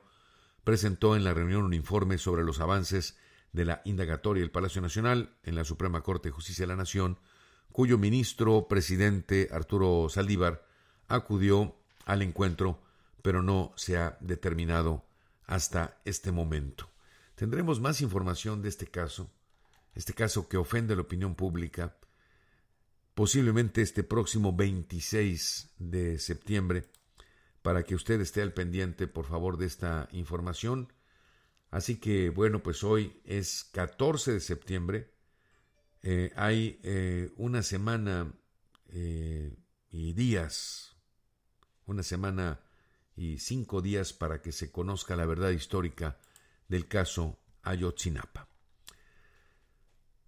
presentó en la reunión un informe sobre los avances de la indagatoria del Palacio Nacional en la Suprema Corte de Justicia de la Nación, cuyo ministro presidente Arturo Saldívar acudió al encuentro, pero no se ha determinado hasta este momento. Tendremos más información de este caso este caso que ofende la opinión pública, posiblemente este próximo 26 de septiembre, para que usted esté al pendiente, por favor, de esta información. Así que, bueno, pues hoy es 14 de septiembre. Eh, hay eh, una semana eh, y días, una semana y cinco días para que se conozca la verdad histórica del caso Ayotzinapa.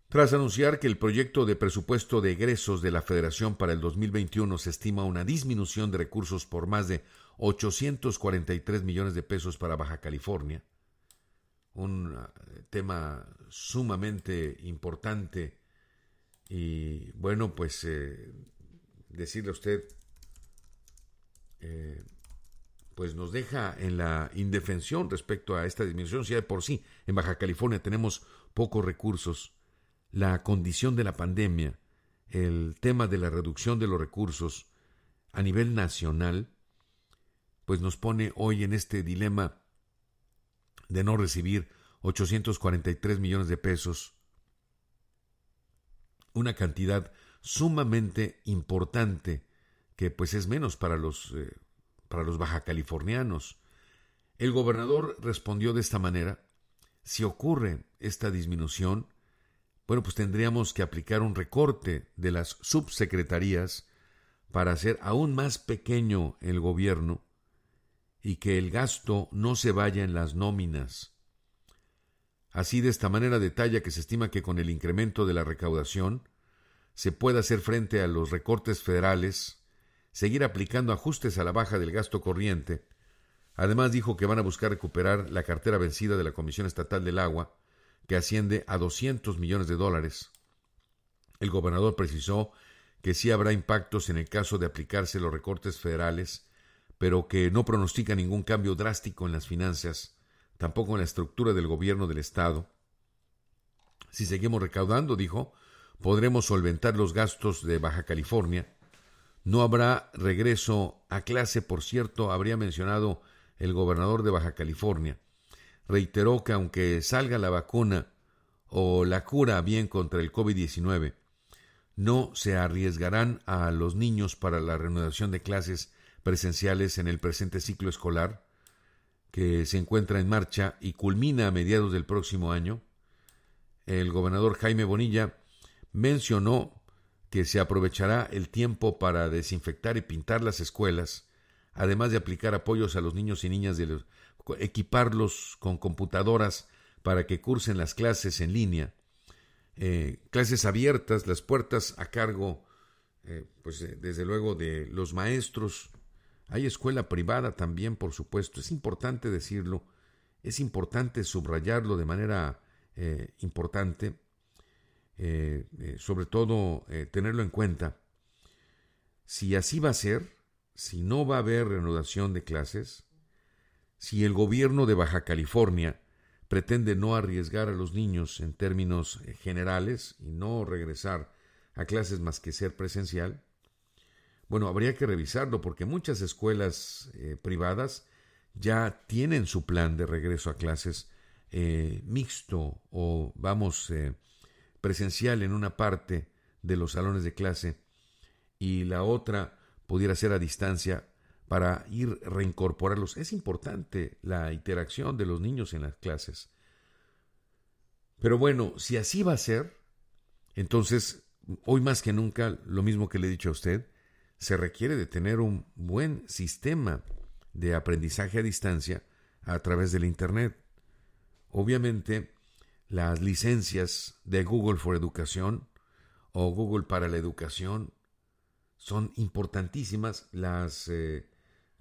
Tras anunciar que el proyecto de presupuesto de egresos de la Federación para el 2021 se estima una disminución de recursos por más de 843 millones de pesos para Baja California, un eh, tema sumamente importante y bueno, pues eh, decirle a usted, eh, pues nos deja en la indefensión respecto a esta disminución, si ya de por sí en Baja California tenemos pocos recursos la condición de la pandemia, el tema de la reducción de los recursos a nivel nacional, pues nos pone hoy en este dilema de no recibir 843 millones de pesos, una cantidad sumamente importante que pues es menos para los eh, para los bajacalifornianos. El gobernador respondió de esta manera: si ocurre esta disminución, bueno, pues tendríamos que aplicar un recorte de las subsecretarías para hacer aún más pequeño el gobierno y que el gasto no se vaya en las nóminas. Así de esta manera detalla que se estima que con el incremento de la recaudación se pueda hacer frente a los recortes federales, seguir aplicando ajustes a la baja del gasto corriente. Además dijo que van a buscar recuperar la cartera vencida de la Comisión Estatal del Agua, que asciende a 200 millones de dólares. El gobernador precisó que sí habrá impactos en el caso de aplicarse los recortes federales, pero que no pronostica ningún cambio drástico en las finanzas, tampoco en la estructura del gobierno del Estado. Si seguimos recaudando, dijo, podremos solventar los gastos de Baja California. No habrá regreso a clase, por cierto, habría mencionado el gobernador de Baja California reiteró que aunque salga la vacuna o la cura bien contra el COVID-19, no se arriesgarán a los niños para la reanudación de clases presenciales en el presente ciclo escolar, que se encuentra en marcha y culmina a mediados del próximo año, el gobernador Jaime Bonilla mencionó que se aprovechará el tiempo para desinfectar y pintar las escuelas, además de aplicar apoyos a los niños y niñas de los, equiparlos con computadoras para que cursen las clases en línea, eh, clases abiertas, las puertas a cargo, eh, pues eh, desde luego de los maestros. Hay escuela privada también, por supuesto. Es importante decirlo, es importante subrayarlo de manera importante, sobre todo tenerlo en cuenta. Si así va a ser, si no va a haber reanudación de clases, si el gobierno de Baja California pretende no arriesgar a los niños en términos eh, generales y no regresar a clases más que ser presencial? Bueno, habría que revisarlo porque muchas escuelas eh, privadas ya tienen su plan de regreso a clases eh, mixto o vamos presencial en una parte de los salones de clase y la otra pudiera ser a distancia para ir reincorporarlos. Es importante la interacción de los niños en las clases. Pero bueno, si así va a ser, entonces, hoy más que nunca, lo mismo que le he dicho a usted, se requiere de tener un buen sistema de aprendizaje a distancia a través del Internet. Obviamente, las licencias de Google for Educación o Google para la Educación son importantísimas. Las eh,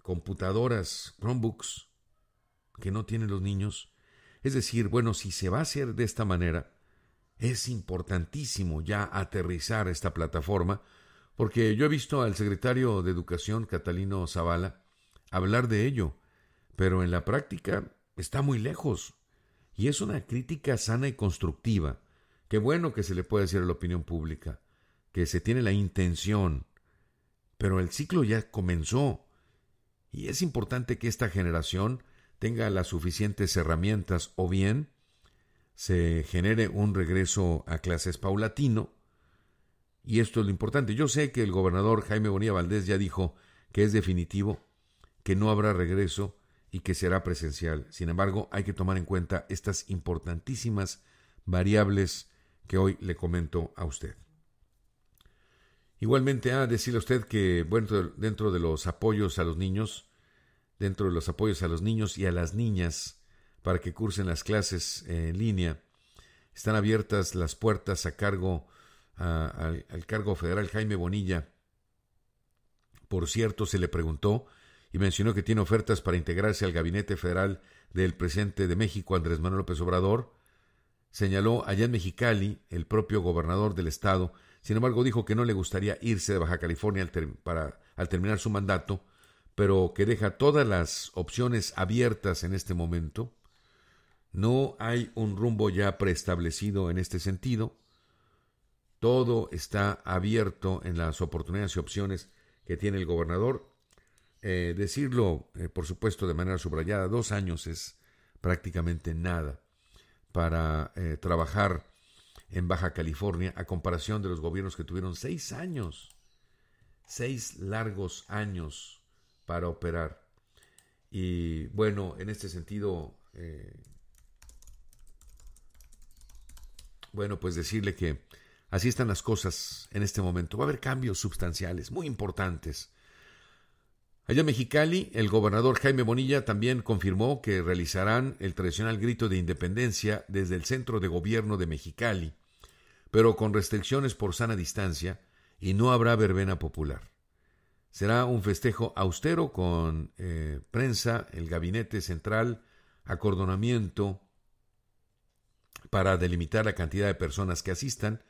computadoras, Chromebooks, que no tienen los niños. Es decir, bueno, si se va a hacer de esta manera, es importantísimo ya aterrizar esta plataforma, porque yo he visto al secretario de Educación, Catalino Zavala, hablar de ello, pero en la práctica está muy lejos. Y es una crítica sana y constructiva. Qué bueno que se le puede decir a la opinión pública, que se tiene la intención, pero el ciclo ya comenzó y es importante que esta generación tenga las suficientes herramientas o bien se genere un regreso a clases paulatino. Y esto es lo importante. Yo sé que el gobernador Jaime Bonilla Valdés ya dijo que es definitivo, que no habrá regreso y que será presencial. Sin embargo, hay que tomar en cuenta estas importantísimas variables que hoy le comento a usted. Igualmente, ha ah, decirle usted que bueno, dentro de los apoyos a los niños, dentro de los apoyos a los niños y a las niñas para que cursen las clases en línea, están abiertas las puertas a cargo al, cargo federal Jaime Bonilla. Por cierto, se le preguntó y mencionó que tiene ofertas para integrarse al gabinete federal del presidente de México, Andrés Manuel López Obrador. Señaló allá en Mexicali, el propio gobernador del estado sin embargo, dijo que no le gustaría irse de Baja California al, terminar su mandato, pero que deja todas las opciones abiertas en este momento. No hay un rumbo ya preestablecido en este sentido. Todo está abierto en las oportunidades y opciones que tiene el gobernador. Eh, decirlo, eh, por supuesto, de manera subrayada, dos años es prácticamente nada para eh, trabajar en Baja California a comparación de los gobiernos que tuvieron seis años, seis largos años para operar. Y bueno, en este sentido, eh, bueno, pues decirle que así están las cosas en este momento. Va a haber cambios sustanciales muy importantes Allá en Mexicali, el gobernador Jaime Bonilla también confirmó que realizarán el tradicional grito de independencia desde el centro de gobierno de Mexicali, pero con restricciones por sana distancia y no habrá verbena popular. Será un festejo austero con eh, prensa, el gabinete central, acordonamiento para delimitar la cantidad de personas que asistan.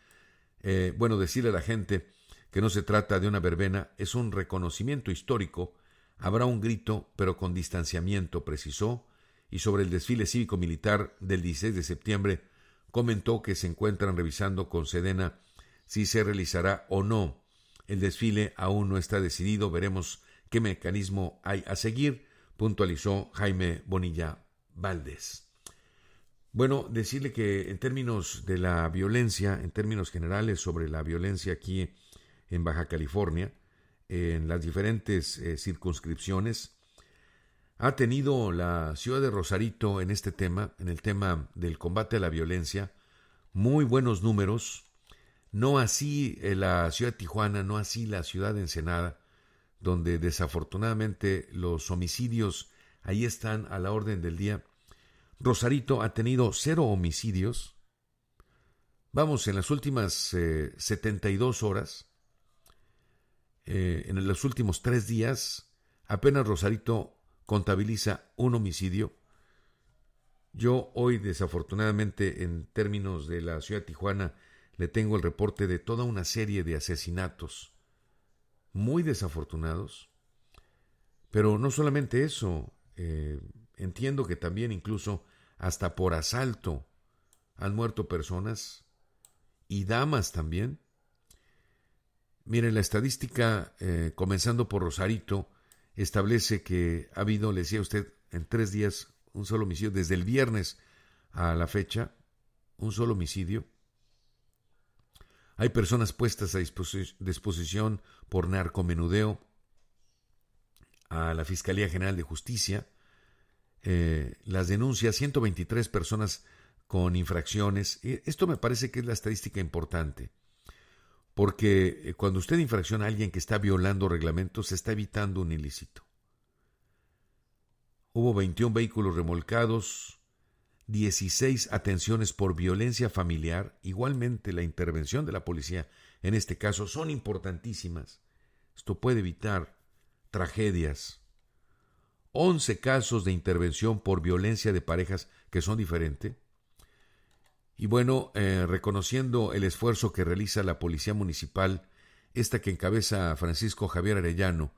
Eh, bueno, decirle a la gente que no se trata de una verbena, es un reconocimiento histórico Habrá un grito, pero con distanciamiento, precisó, y sobre el desfile cívico-militar del 16 de septiembre comentó que se encuentran revisando con Sedena si se realizará o no. El desfile aún no está decidido, veremos qué mecanismo hay a seguir, puntualizó Jaime Bonilla Valdés. Bueno, decirle que en términos de la violencia, en términos generales sobre la violencia aquí en Baja California, en las diferentes eh, circunscripciones, ha tenido la ciudad de Rosarito en este tema, en el tema del combate a la violencia, muy buenos números, no así eh, la ciudad de Tijuana, no así la ciudad de Ensenada, donde desafortunadamente los homicidios ahí están a la orden del día. Rosarito ha tenido cero homicidios. Vamos, en las últimas eh, y 72 horas, eh, en los últimos tres días, apenas Rosarito contabiliza un homicidio. Yo hoy, desafortunadamente, en términos de la ciudad de Tijuana, le tengo el reporte de toda una serie de asesinatos muy desafortunados. Pero no solamente eso, eh, entiendo que también incluso hasta por asalto han muerto personas y damas también. Miren, la estadística, eh, comenzando por Rosarito, establece que ha habido, le decía usted, en tres días un solo homicidio, desde el viernes a la fecha, un solo homicidio. Hay personas puestas a disposición por narcomenudeo a la Fiscalía General de Justicia. Eh, las denuncias, 123 personas con infracciones. Eh, esto me parece que es la estadística importante. Porque eh, cuando usted infracciona a alguien que está violando reglamentos, se está evitando un ilícito. Hubo 21 vehículos remolcados, 16 atenciones por violencia familiar, igualmente la intervención de la policía en este caso son importantísimas. Esto puede evitar tragedias. 11 casos de intervención por violencia de parejas que son diferentes y bueno, eh, reconociendo el esfuerzo que realiza la Policía Municipal, esta que encabeza Francisco Javier Arellano,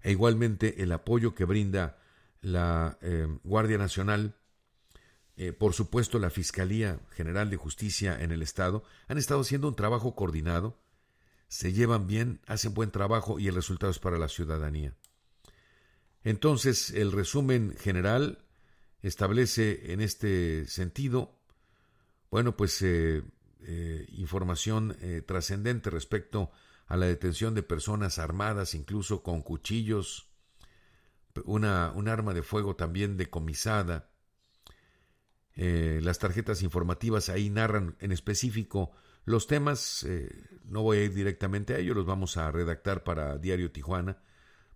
e igualmente el apoyo que brinda la eh, Guardia Nacional, eh, por supuesto la Fiscalía General de Justicia en el Estado, han estado haciendo un trabajo coordinado, se llevan bien, hacen buen trabajo y el resultado es para la ciudadanía. Entonces, el resumen general establece en este sentido bueno, pues eh, eh, información eh, trascendente respecto a la detención de personas armadas, incluso con cuchillos, una, un arma de fuego también decomisada. las tarjetas informativas ahí narran en específico los temas. no voy a ir directamente a ellos, los vamos a redactar para Diario Tijuana.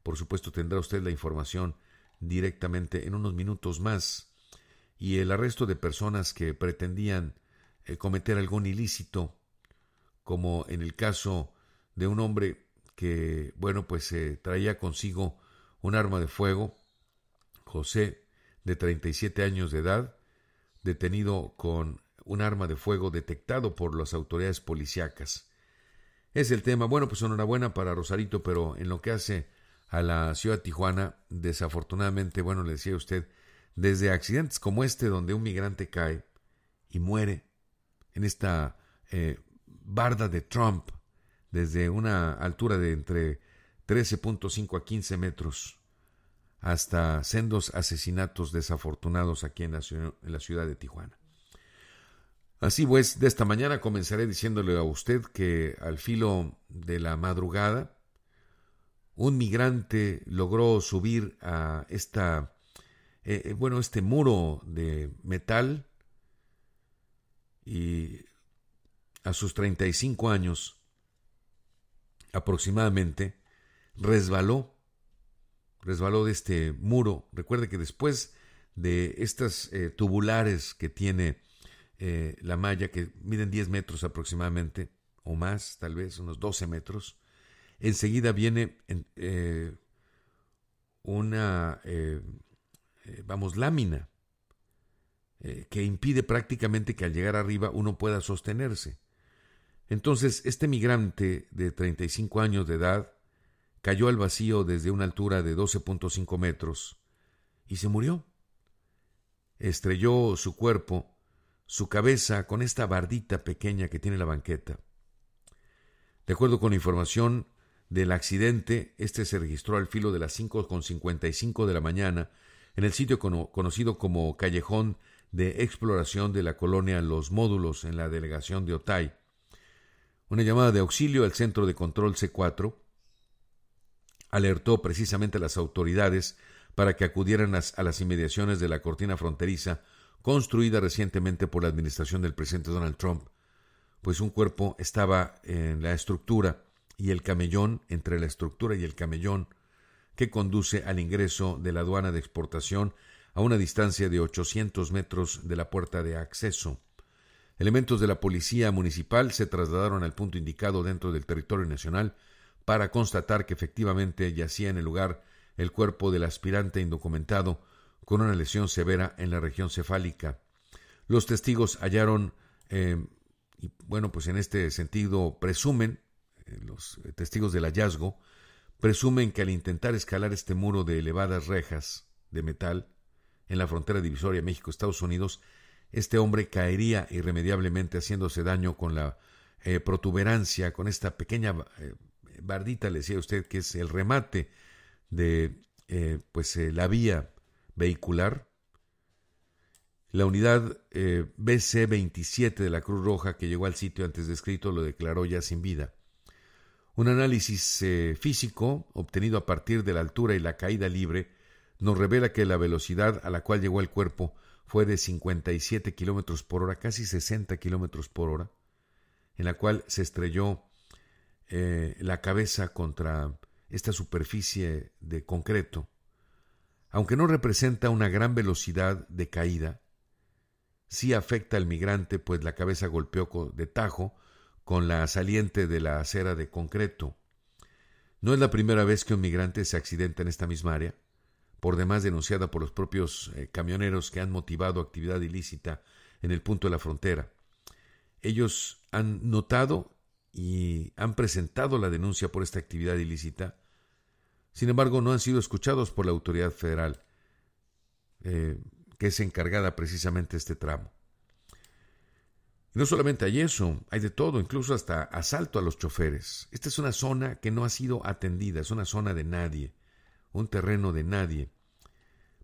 Por supuesto tendrá usted la información directamente en unos minutos más y el arresto de personas que pretendían eh, cometer algún ilícito, como en el caso de un hombre que, bueno, pues se eh, traía consigo un arma de fuego, José, de 37 años de edad, detenido con un arma de fuego detectado por las autoridades policíacas. Es el tema. Bueno, pues enhorabuena para Rosarito, pero en lo que hace a la ciudad de Tijuana, desafortunadamente, bueno, le decía usted, desde accidentes como este donde un migrante cae y muere en esta eh, barda de Trump desde una altura de entre 13.5 a 15 metros hasta sendos asesinatos desafortunados aquí en la ciudad de Tijuana. Así pues, de esta mañana comenzaré diciéndole a usted que al filo de la madrugada, un migrante logró subir a esta eh, eh, bueno, este muro de metal y a sus 35 años aproximadamente, resbaló, resbaló de este muro. Recuerde que después de estas eh, tubulares que tiene la malla, que miden 10 metros aproximadamente, o más, tal vez unos 12 metros, enseguida viene una eh, vamos, lámina, eh, que impide prácticamente que al llegar arriba uno pueda sostenerse. Entonces, este migrante de 35 años de edad cayó al vacío desde una altura de 12.5 metros y se murió. Estrelló su cuerpo, su cabeza, con esta bardita pequeña que tiene la banqueta. De acuerdo con información del accidente, este se registró al filo de las 5.55 de la mañana en el sitio conocido como Callejón de Exploración de la Colonia Los Módulos en la delegación de Otay. Una llamada de auxilio al centro de control C4 alertó precisamente a las autoridades para que acudieran a las inmediaciones de la cortina fronteriza construida recientemente por la administración del presidente Donald Trump, pues un cuerpo estaba en la estructura y el camellón, entre la estructura y el camellón, que conduce al ingreso de la aduana de exportación a una distancia de 800 metros de la puerta de acceso. Elementos de la policía municipal se trasladaron al punto indicado dentro del territorio nacional para constatar que efectivamente yacía en el lugar el cuerpo del aspirante indocumentado con una lesión severa en la región cefálica. Los testigos hallaron, eh, y bueno, pues en este sentido presumen, eh, los testigos del hallazgo, presumen que al intentar escalar este muro de elevadas rejas de metal en la frontera divisoria México-Estados Unidos, este hombre caería irremediablemente haciéndose daño con la eh, protuberancia, con esta pequeña eh, bardita, le decía usted, que es el remate de eh, pues, la vía vehicular. La unidad BC-27 de la Cruz Roja que llegó al sitio antes descrito lo declaró ya sin vida. Un análisis eh, físico, obtenido a partir de la altura y la caída libre, nos revela que la velocidad a la cual llegó el cuerpo fue de 57 kilómetros por hora, casi 60 kilómetros por hora, en la cual se estrelló eh, la cabeza contra esta superficie de concreto. Aunque no representa una gran velocidad de caída, sí afecta al migrante, pues la cabeza golpeó de tajo con la saliente de la acera de concreto. No es la primera vez que un migrante se accidenta en esta misma área, por demás denunciada por los propios eh, camioneros que han motivado actividad ilícita en el punto de la frontera. Ellos han notado y han presentado la denuncia por esta actividad ilícita, sin embargo no han sido escuchados por la autoridad federal, eh, que es encargada precisamente de este tramo. Y no solamente hay eso, hay de todo, incluso hasta asalto a los choferes. Esta es una zona que no ha sido atendida, es una zona de nadie, un terreno de nadie.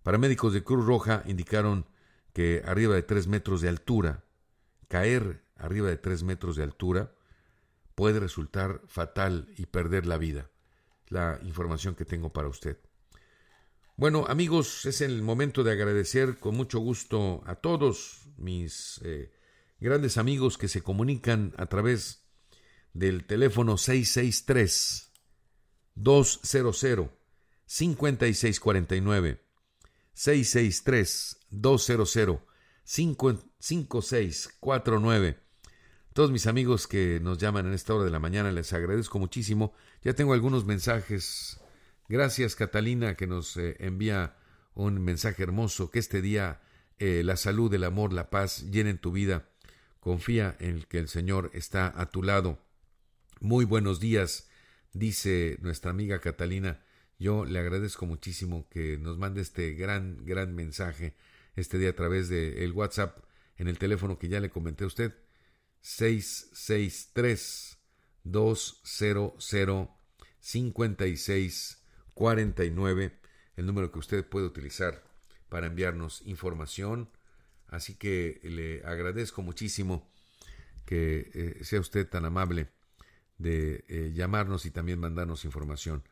Paramédicos de Cruz Roja indicaron que arriba de tres metros de altura, caer arriba de tres metros de altura puede resultar fatal y perder la vida. La información que tengo para usted. Bueno, amigos, es el momento de agradecer con mucho gusto a todos mis eh, grandes amigos que se comunican a través del teléfono 663 200 5649 663 200 5649 todos mis amigos que nos llaman en esta hora de la mañana les agradezco muchísimo ya tengo algunos mensajes gracias Catalina que nos eh, envía un mensaje hermoso que este día eh, la salud el amor la paz llenen tu vida Confía en que el Señor está a tu lado. Muy buenos días, dice nuestra amiga Catalina. Yo le agradezco muchísimo que nos mande este gran, gran mensaje este día a través del WhatsApp en el teléfono que ya le comenté a usted. 663 200 5649, el número que usted puede utilizar para enviarnos información, Así que le agradezco muchísimo que eh, sea usted tan amable de eh, llamarnos y también mandarnos información.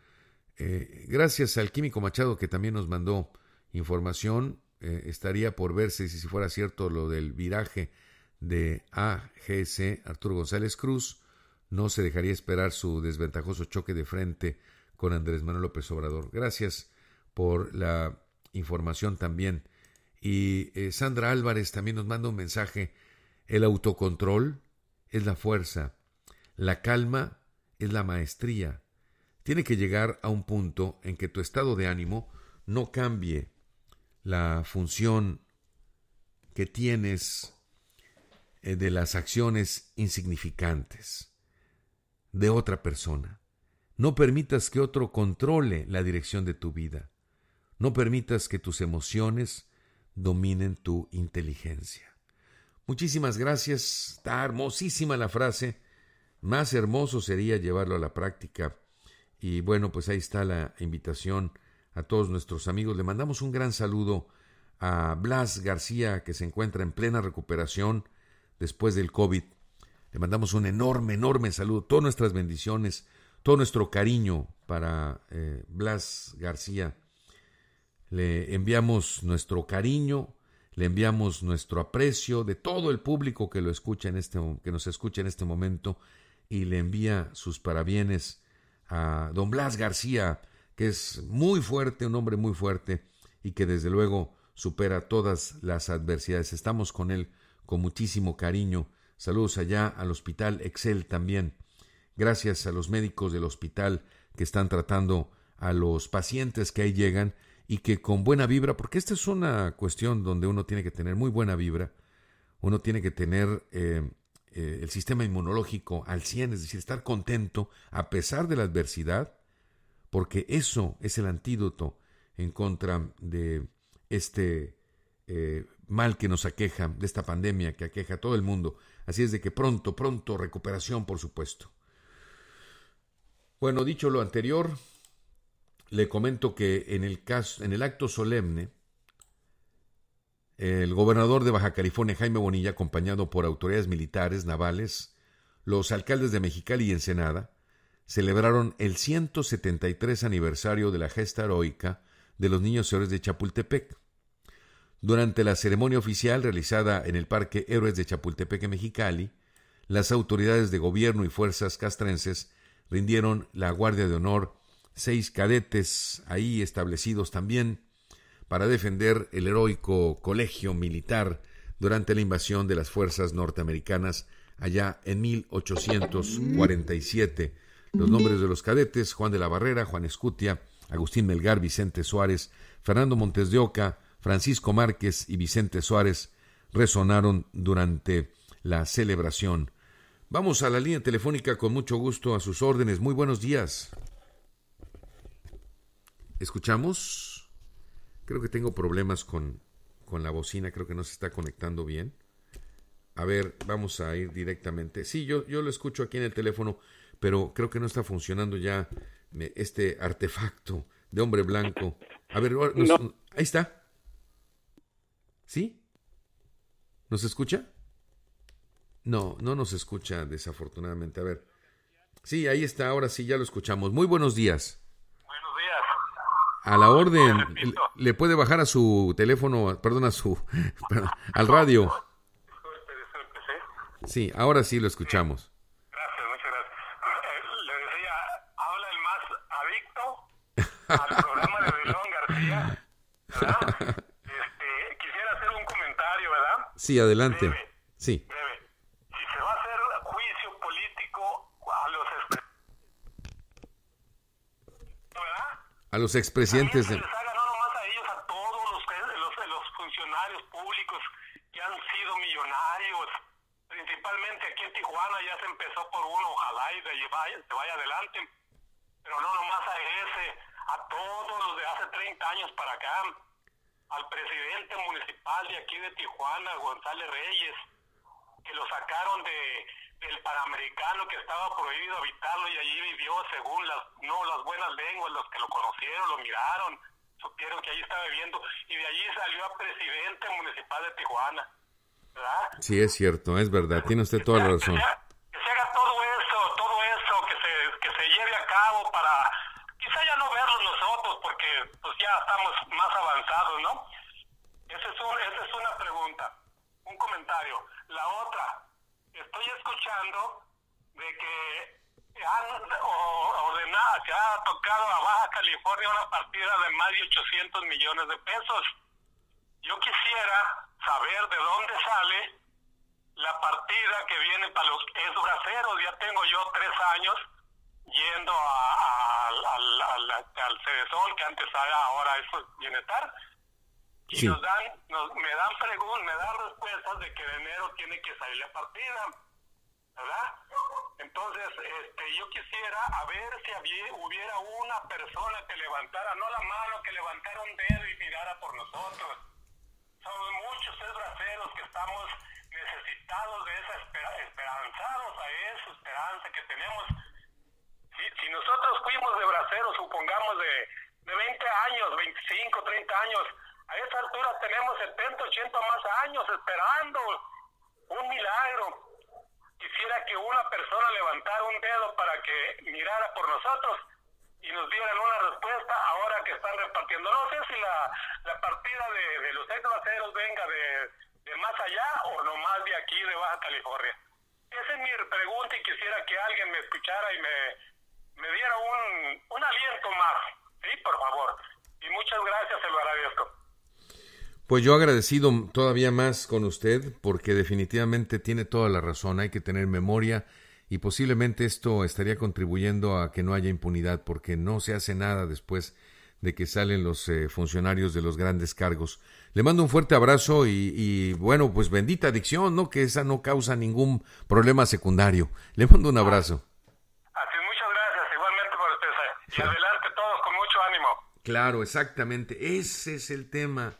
Eh, gracias al químico Machado que también nos mandó información. estaría por verse si, si fuera cierto lo del viraje de AGC Arturo González Cruz. No se dejaría esperar su desventajoso choque de frente con Andrés Manuel López Obrador. Gracias por la información también y eh, Sandra Álvarez también nos manda un mensaje. El autocontrol es la fuerza, la calma es la maestría. Tiene que llegar a un punto en que tu estado de ánimo no cambie la función que tienes eh, de las acciones insignificantes de otra persona. No permitas que otro controle la dirección de tu vida. No permitas que tus emociones dominen tu inteligencia. Muchísimas gracias. Está hermosísima la frase. Más hermoso sería llevarlo a la práctica. Y bueno, pues ahí está la invitación a todos nuestros amigos. Le mandamos un gran saludo a Blas García, que se encuentra en plena recuperación después del COVID. Le mandamos un enorme, enorme saludo, todas nuestras bendiciones, todo nuestro cariño para eh, Blas García, le enviamos nuestro cariño, le enviamos nuestro aprecio de todo el público que lo escucha en este que nos escucha en este momento y le envía sus parabienes a don Blas García, que es muy fuerte, un hombre muy fuerte y que desde luego supera todas las adversidades. Estamos con él con muchísimo cariño. Saludos allá al Hospital Excel también. Gracias a los médicos del hospital que están tratando a los pacientes que ahí llegan y que con buena vibra, porque esta es una cuestión donde uno tiene que tener muy buena vibra, uno tiene que tener eh, eh, el sistema inmunológico al 100, es decir, estar contento a pesar de la adversidad, porque eso es el antídoto en contra de este eh, mal que nos aqueja, de esta pandemia que aqueja a todo el mundo. Así es de que pronto, pronto recuperación, por supuesto. Bueno, dicho lo anterior, le comento que en el, acto solemne, el gobernador de Baja California, Jaime Bonilla, acompañado por autoridades militares, navales, los alcaldes de Mexicali y Ensenada, celebraron el 173 aniversario de la gesta heroica de los niños héroes de Chapultepec. Durante la ceremonia oficial realizada en el Parque Héroes de Chapultepec en Mexicali, las autoridades de gobierno y fuerzas castrenses rindieron la Guardia de Honor seis cadetes ahí establecidos también para defender el heroico colegio militar durante la invasión de las fuerzas norteamericanas allá en 1847. Los nombres de los cadetes, Juan de la Barrera, Juan Escutia, Agustín Melgar, Vicente Suárez, Fernando Montes de Oca, Francisco Márquez y Vicente Suárez resonaron durante la celebración. Vamos a la línea telefónica con mucho gusto a sus órdenes. Muy buenos días. ¿Escuchamos? Creo que tengo problemas con, la bocina, creo que no se está conectando bien. A ver, vamos a ir directamente. Sí, yo, yo lo escucho aquí en el teléfono, pero creo que no está funcionando ya este artefacto de hombre blanco. A ver, ahí está. ¿Sí? ¿Nos escucha? No, no nos escucha, desafortunadamente. A ver. Sí, ahí está, ahora sí, ya lo escuchamos. Muy buenos días a la ah, orden. Le puede bajar a su teléfono, perdón, a su, [laughs] al radio. Sí, ahora sí lo escuchamos. Gracias, muchas gracias. Ah, eh, le decía, habla el más adicto al [laughs] programa de Belón García, ¿verdad? Este, quisiera hacer un comentario, ¿verdad? Sí, adelante. sí. A los expresidentes. No, no más a ellos, a todos los funcionarios públicos que han sido millonarios. Principalmente aquí en Tijuana ya se empezó por uno, ojalá y se vaya adelante. Pero no, nomás a ese, a todos los de hace 30 años para acá. Al presidente municipal de aquí de Tijuana, González Reyes, que lo sacaron de el panamericano que estaba prohibido habitarlo y allí vivió según las no las buenas lenguas, los que lo conocieron, lo miraron, supieron que allí estaba viviendo y de allí salió a presidente municipal de Tijuana. ¿Verdad? Sí, es cierto, es verdad, tiene usted toda la razón. Que se, haga todo eso, todo eso, que se, que se lleve a cabo para quizá ya no verlos nosotros porque pues ya estamos más avanzados, ¿no? esa es un, esa es una pregunta, un comentario. La otra, estoy escuchando de que han ordenado, que ha tocado a Baja California una partida de más de 800 millones de pesos. Yo quisiera saber de dónde sale la partida que viene para los braceros. Ya tengo yo tres años yendo a, al, al, que antes era, ahora es Bienestar y nos dan, me dan preguntas, me dan respuestas de que de enero tiene que salir la partida, ¿verdad? Entonces, este, yo quisiera a ver si hubiera una persona que levantara, no la mano, que levantara un dedo y mirara por nosotros. Somos muchos esbraceros que estamos necesitados de esa esperanza, esperanzados a esa esperanza que tenemos. Si, nosotros fuimos de braceros, supongamos de, de 20 años, 25, 30 años, a esta altura tenemos 70, 80 más años esperando un milagro. Quisiera que una persona levantara un dedo para que mirara por nosotros y nos dieran una respuesta ahora que están repartiendo. No sé si la, partida de, de los venga de, más allá o más de aquí, de Baja California. Esa es mi pregunta y quisiera que alguien me escuchara y me, diera un, un aliento más. Sí, por favor. Y muchas gracias, se lo agradezco. Pues yo agradecido todavía más con usted porque definitivamente tiene toda la razón, hay que tener memoria y posiblemente esto estaría contribuyendo a que no haya impunidad porque no se hace nada después de que salen los eh, funcionarios de los grandes cargos. Le mando un fuerte abrazo y, bueno, pues bendita adicción, ¿no? Que esa no causa ningún problema secundario. Le mando un abrazo. Así, ah, muchas gracias, igualmente por usted. Y adelante todos con mucho ánimo. Claro, exactamente. Ese es el tema.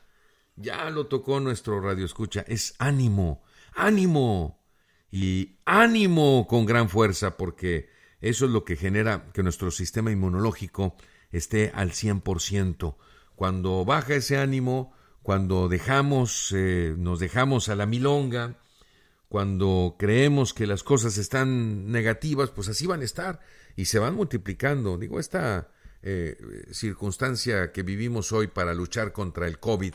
Ya lo tocó nuestro radio escucha. Es ánimo, ánimo y ánimo con gran fuerza porque eso es lo que genera que nuestro sistema inmunológico esté al 100%. Cuando baja ese ánimo, cuando dejamos, eh, nos dejamos a la milonga, cuando creemos que las cosas están negativas, pues así van a estar y se van multiplicando. Digo, esta eh, circunstancia que vivimos hoy para luchar contra el COVID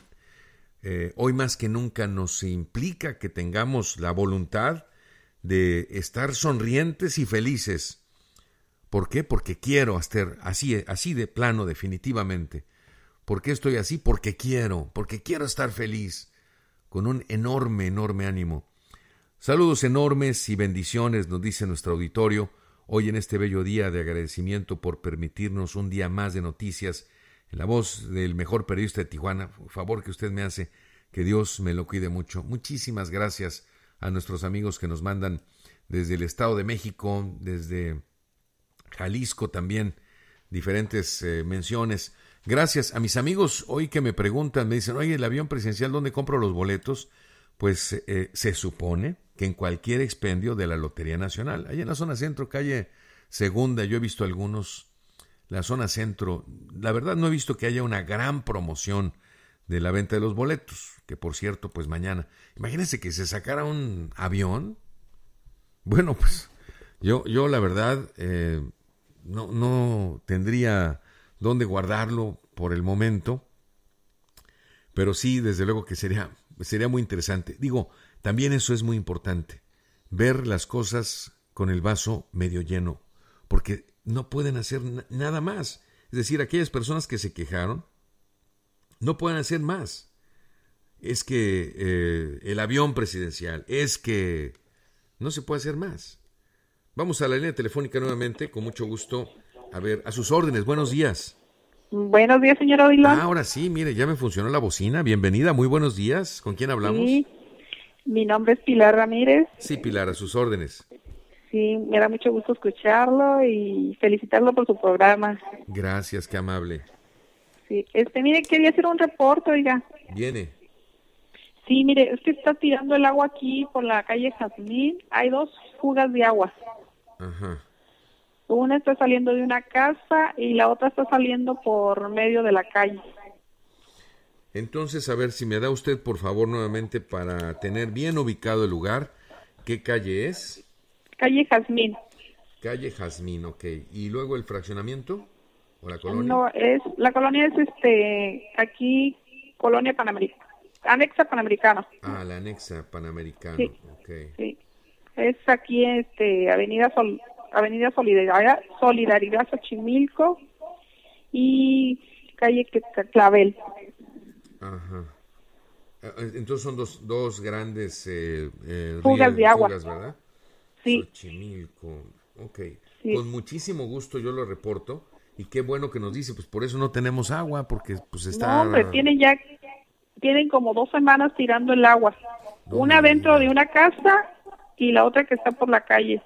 eh, hoy más que nunca nos implica que tengamos la voluntad de estar sonrientes y felices. ¿Por qué? Porque quiero estar así, así de plano definitivamente. ¿Por qué estoy así? Porque quiero, porque quiero estar feliz, con un enorme, enorme ánimo. Saludos enormes y bendiciones, nos dice nuestro auditorio, hoy en este bello día de agradecimiento por permitirnos un día más de noticias, en la voz del mejor periodista de Tijuana, favor que usted me hace, que Dios me lo cuide mucho. Muchísimas gracias a nuestros amigos que nos mandan desde el Estado de México, desde Jalisco también, diferentes eh, menciones. Gracias a mis amigos hoy que me preguntan, me dicen, oye, el avión presidencial, ¿dónde compro los boletos? Pues eh, se supone que en cualquier expendio de la Lotería Nacional. Allá en la zona centro, calle Segunda, yo he visto algunos. La zona centro, la verdad no he visto que haya una gran promoción de la venta de los boletos, que por cierto, pues mañana. Imagínense que se sacara un avión. Bueno, pues yo, yo la verdad eh, no, no tendría dónde guardarlo por el momento, pero sí, desde luego que sería, sería muy interesante. Digo, también eso es muy importante, ver las cosas con el vaso medio lleno, porque no pueden hacer nada más. Es decir, aquellas personas que se quejaron, no pueden hacer más. Es que eh, el avión presidencial, es que no se puede hacer más. Vamos a la línea telefónica nuevamente, con mucho gusto. A ver, a sus órdenes, buenos días. Buenos días, señor Oilón. Ah, ahora sí, mire, ya me funcionó la bocina. Bienvenida, muy buenos días. ¿Con quién hablamos? Sí, mi nombre es Pilar Ramírez. Sí, Pilar, a sus órdenes. Sí, me da mucho gusto escucharlo y felicitarlo por su programa. Gracias, qué amable este, mire, quería hacer un reporte, oiga. Viene. Sí, mire, es está tirando el agua aquí por la calle Jazmín. Hay dos fugas de agua. Ajá. Una está saliendo de una casa y la otra está saliendo por medio de la calle. Entonces, a ver si me da usted, por favor, nuevamente para tener bien ubicado el lugar. ¿Qué calle es? Calle Jazmín. Calle Jazmín, ok. ¿Y luego el fraccionamiento? colonia? No, es, la colonia es este, aquí, colonia panamericana, anexa panamericana. Ah, la anexa panamericana, sí, Es aquí, este, avenida, Sol, avenida Solidaridad, Solidaridad Xochimilco y calle Clavel. Ajá. Ah, ah, entonces son dos, dos grandes eh, eh, fugas de agua. ¿verdad? Sí. Xochimilco. Ok. Con muchísimo gusto yo lo reporto y qué bueno que nos dice, pues por eso no tenemos agua, porque pues está... No, pues tienen ya, tienen como dos semanas tirando el agua. una dentro de una casa y la otra que está por la calle.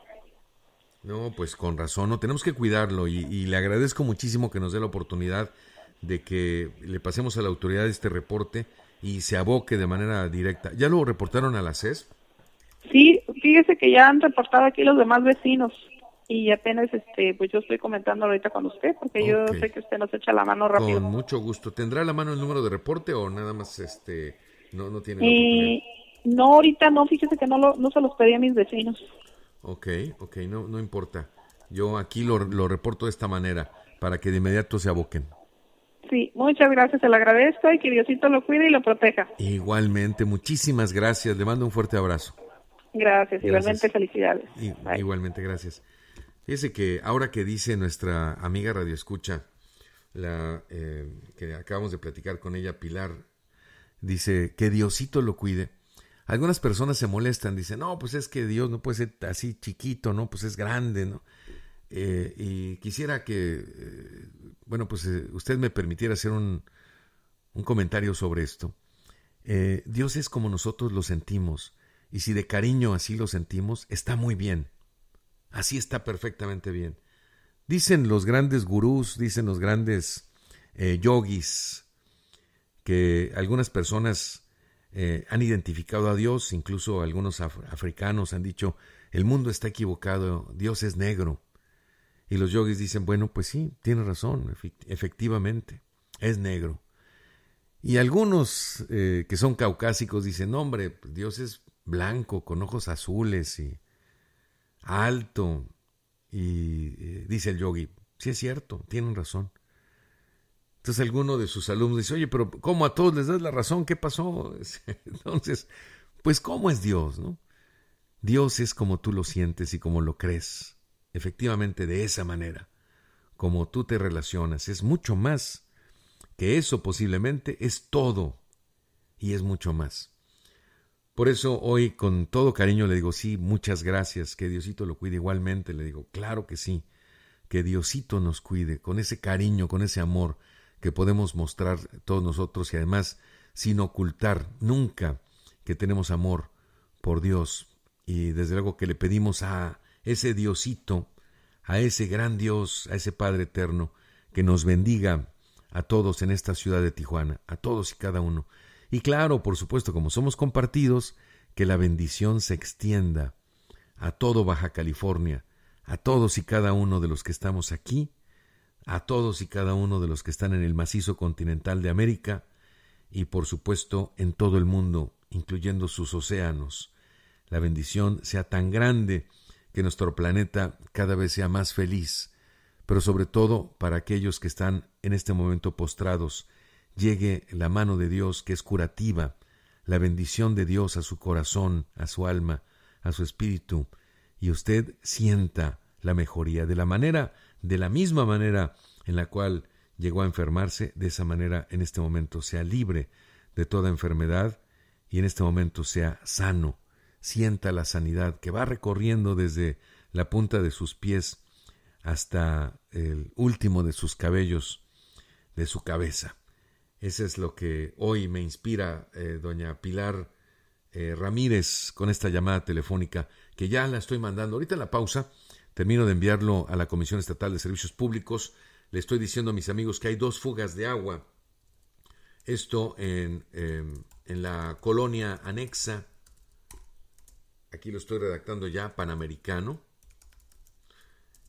No, pues con razón, no tenemos que cuidarlo y, y, le agradezco muchísimo que nos dé la oportunidad de que le pasemos a la autoridad este reporte y se aboque de manera directa. ¿Ya lo reportaron a la CES? Sí, fíjese que ya han reportado aquí los demás vecinos y apenas este pues yo estoy comentando ahorita con usted porque yo sé que usted nos echa la mano rápido. Con mucho gusto. ¿Tendrá la mano el número de reporte o nada más este no no tiene no ahorita no, fíjese que no lo, se los pedí a mis vecinos. Ok, ok, no no importa. Yo aquí lo, reporto de esta manera para que de inmediato se aboquen. Sí, muchas gracias, se lo agradezco y que Diosito lo cuide y lo proteja. Igualmente, muchísimas gracias. Le mando un fuerte abrazo. Gracias, igualmente felicidades. Igualmente, gracias. Fíjese que ahora que dice nuestra amiga Radio Escucha, la, eh, que acabamos de platicar con ella, Pilar, dice que Diosito lo cuide. Algunas personas se molestan, dicen, no, pues es que Dios no puede ser así chiquito, ¿no? Pues es grande, ¿no? Eh, y quisiera que, eh, bueno, pues usted me permitiera hacer un, un comentario sobre esto. Dios es como nosotros lo sentimos, y si de cariño así lo sentimos, está muy bien. Así está perfectamente bien. Dicen los grandes gurús, dicen los grandes eh, yogis, que algunas personas eh, han identificado a Dios, incluso algunos africanos han dicho, el mundo está equivocado, Dios es negro. Y los yogis dicen, bueno, pues sí, tiene razón, efectivamente, es negro. Y algunos eh, que son caucásicos dicen, hombre, pues Dios es blanco, con ojos azules y alto. Y eh, dice el yogi, si es cierto, tienen razón. Entonces alguno de sus alumnos dice, oye, pero ¿cómo a todos les das la razón? ¿Qué pasó? [laughs] Entonces, pues ¿cómo es Dios? No? Dios es como tú lo sientes y como lo crees. Efectivamente, de esa manera, como tú te relacionas, es mucho más que eso posiblemente, es todo y es mucho más. Por eso hoy con todo cariño le digo, sí, muchas gracias, que Diosito lo cuide igualmente, le digo, claro que sí, que Diosito nos cuide, con ese cariño, con ese amor que podemos mostrar todos nosotros y además sin ocultar nunca que tenemos amor por Dios y desde luego que le pedimos a ese Diosito, a ese gran Dios, a ese Padre Eterno, que nos bendiga a todos en esta ciudad de Tijuana, a todos y cada uno, y claro, por supuesto, como somos compartidos, que la bendición se extienda a todo Baja California, a todos y cada uno de los que estamos aquí, a todos y cada uno de los que están en el macizo continental de América y por supuesto en todo el mundo, incluyendo sus océanos. La bendición sea tan grande que nuestro planeta cada vez sea más feliz, pero sobre todo para aquellos que están en este momento postrados llegue la mano de Dios que es curativa, la bendición de Dios a su corazón, a su alma, a su espíritu, y usted sienta la mejoría de la manera, de la misma manera en la cual llegó a enfermarse, de esa manera en este momento sea libre de toda enfermedad y en este momento sea sano, sienta la sanidad que va recorriendo desde la punta de sus pies hasta el último de sus cabellos, de su cabeza. Eso es lo que hoy me inspira eh, doña Pilar eh, Ramírez con esta llamada telefónica que ya la estoy mandando. Ahorita en la pausa termino de enviarlo a la Comisión Estatal de Servicios Públicos. Le estoy diciendo a mis amigos que hay dos fugas de agua. Esto en, em, en la colonia anexa. Aquí lo estoy redactando ya, panamericano.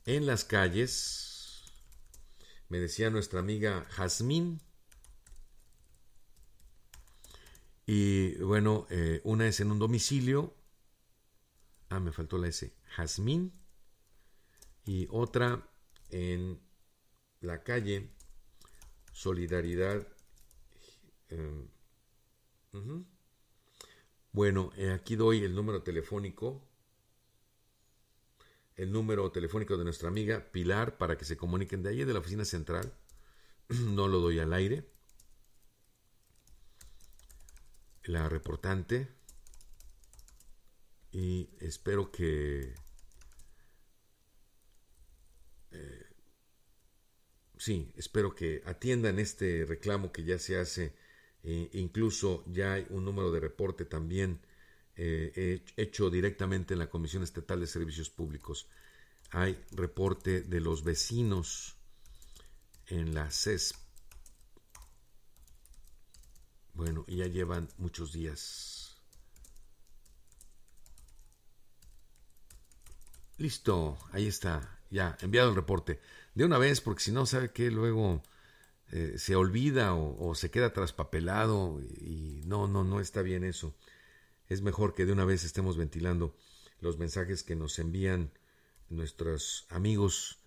En las calles, me decía nuestra amiga Jazmín Y bueno, eh, una es en un domicilio. Ah, me faltó la S. Jazmín. Y otra en la calle Solidaridad. Em, bueno, eh, aquí doy el número telefónico. El número telefónico de nuestra amiga Pilar para que se comuniquen de allí de la oficina central. [clears throat] no lo doy al aire. la reportante y espero que eh, sí, espero que atiendan este reclamo que ya se hace. E incluso ya hay un número de reporte también eh, hecho directamente en la Comisión Estatal de Servicios Públicos. Hay reporte de los vecinos en la CESP bueno, y ya llevan muchos días. Listo, ahí está, ya, enviado el reporte. De una vez, porque si no, sabe que luego eh, se olvida o, se queda traspapelado y, no, no, no está bien eso. Es mejor que de una vez estemos ventilando los mensajes que nos envían nuestros amigos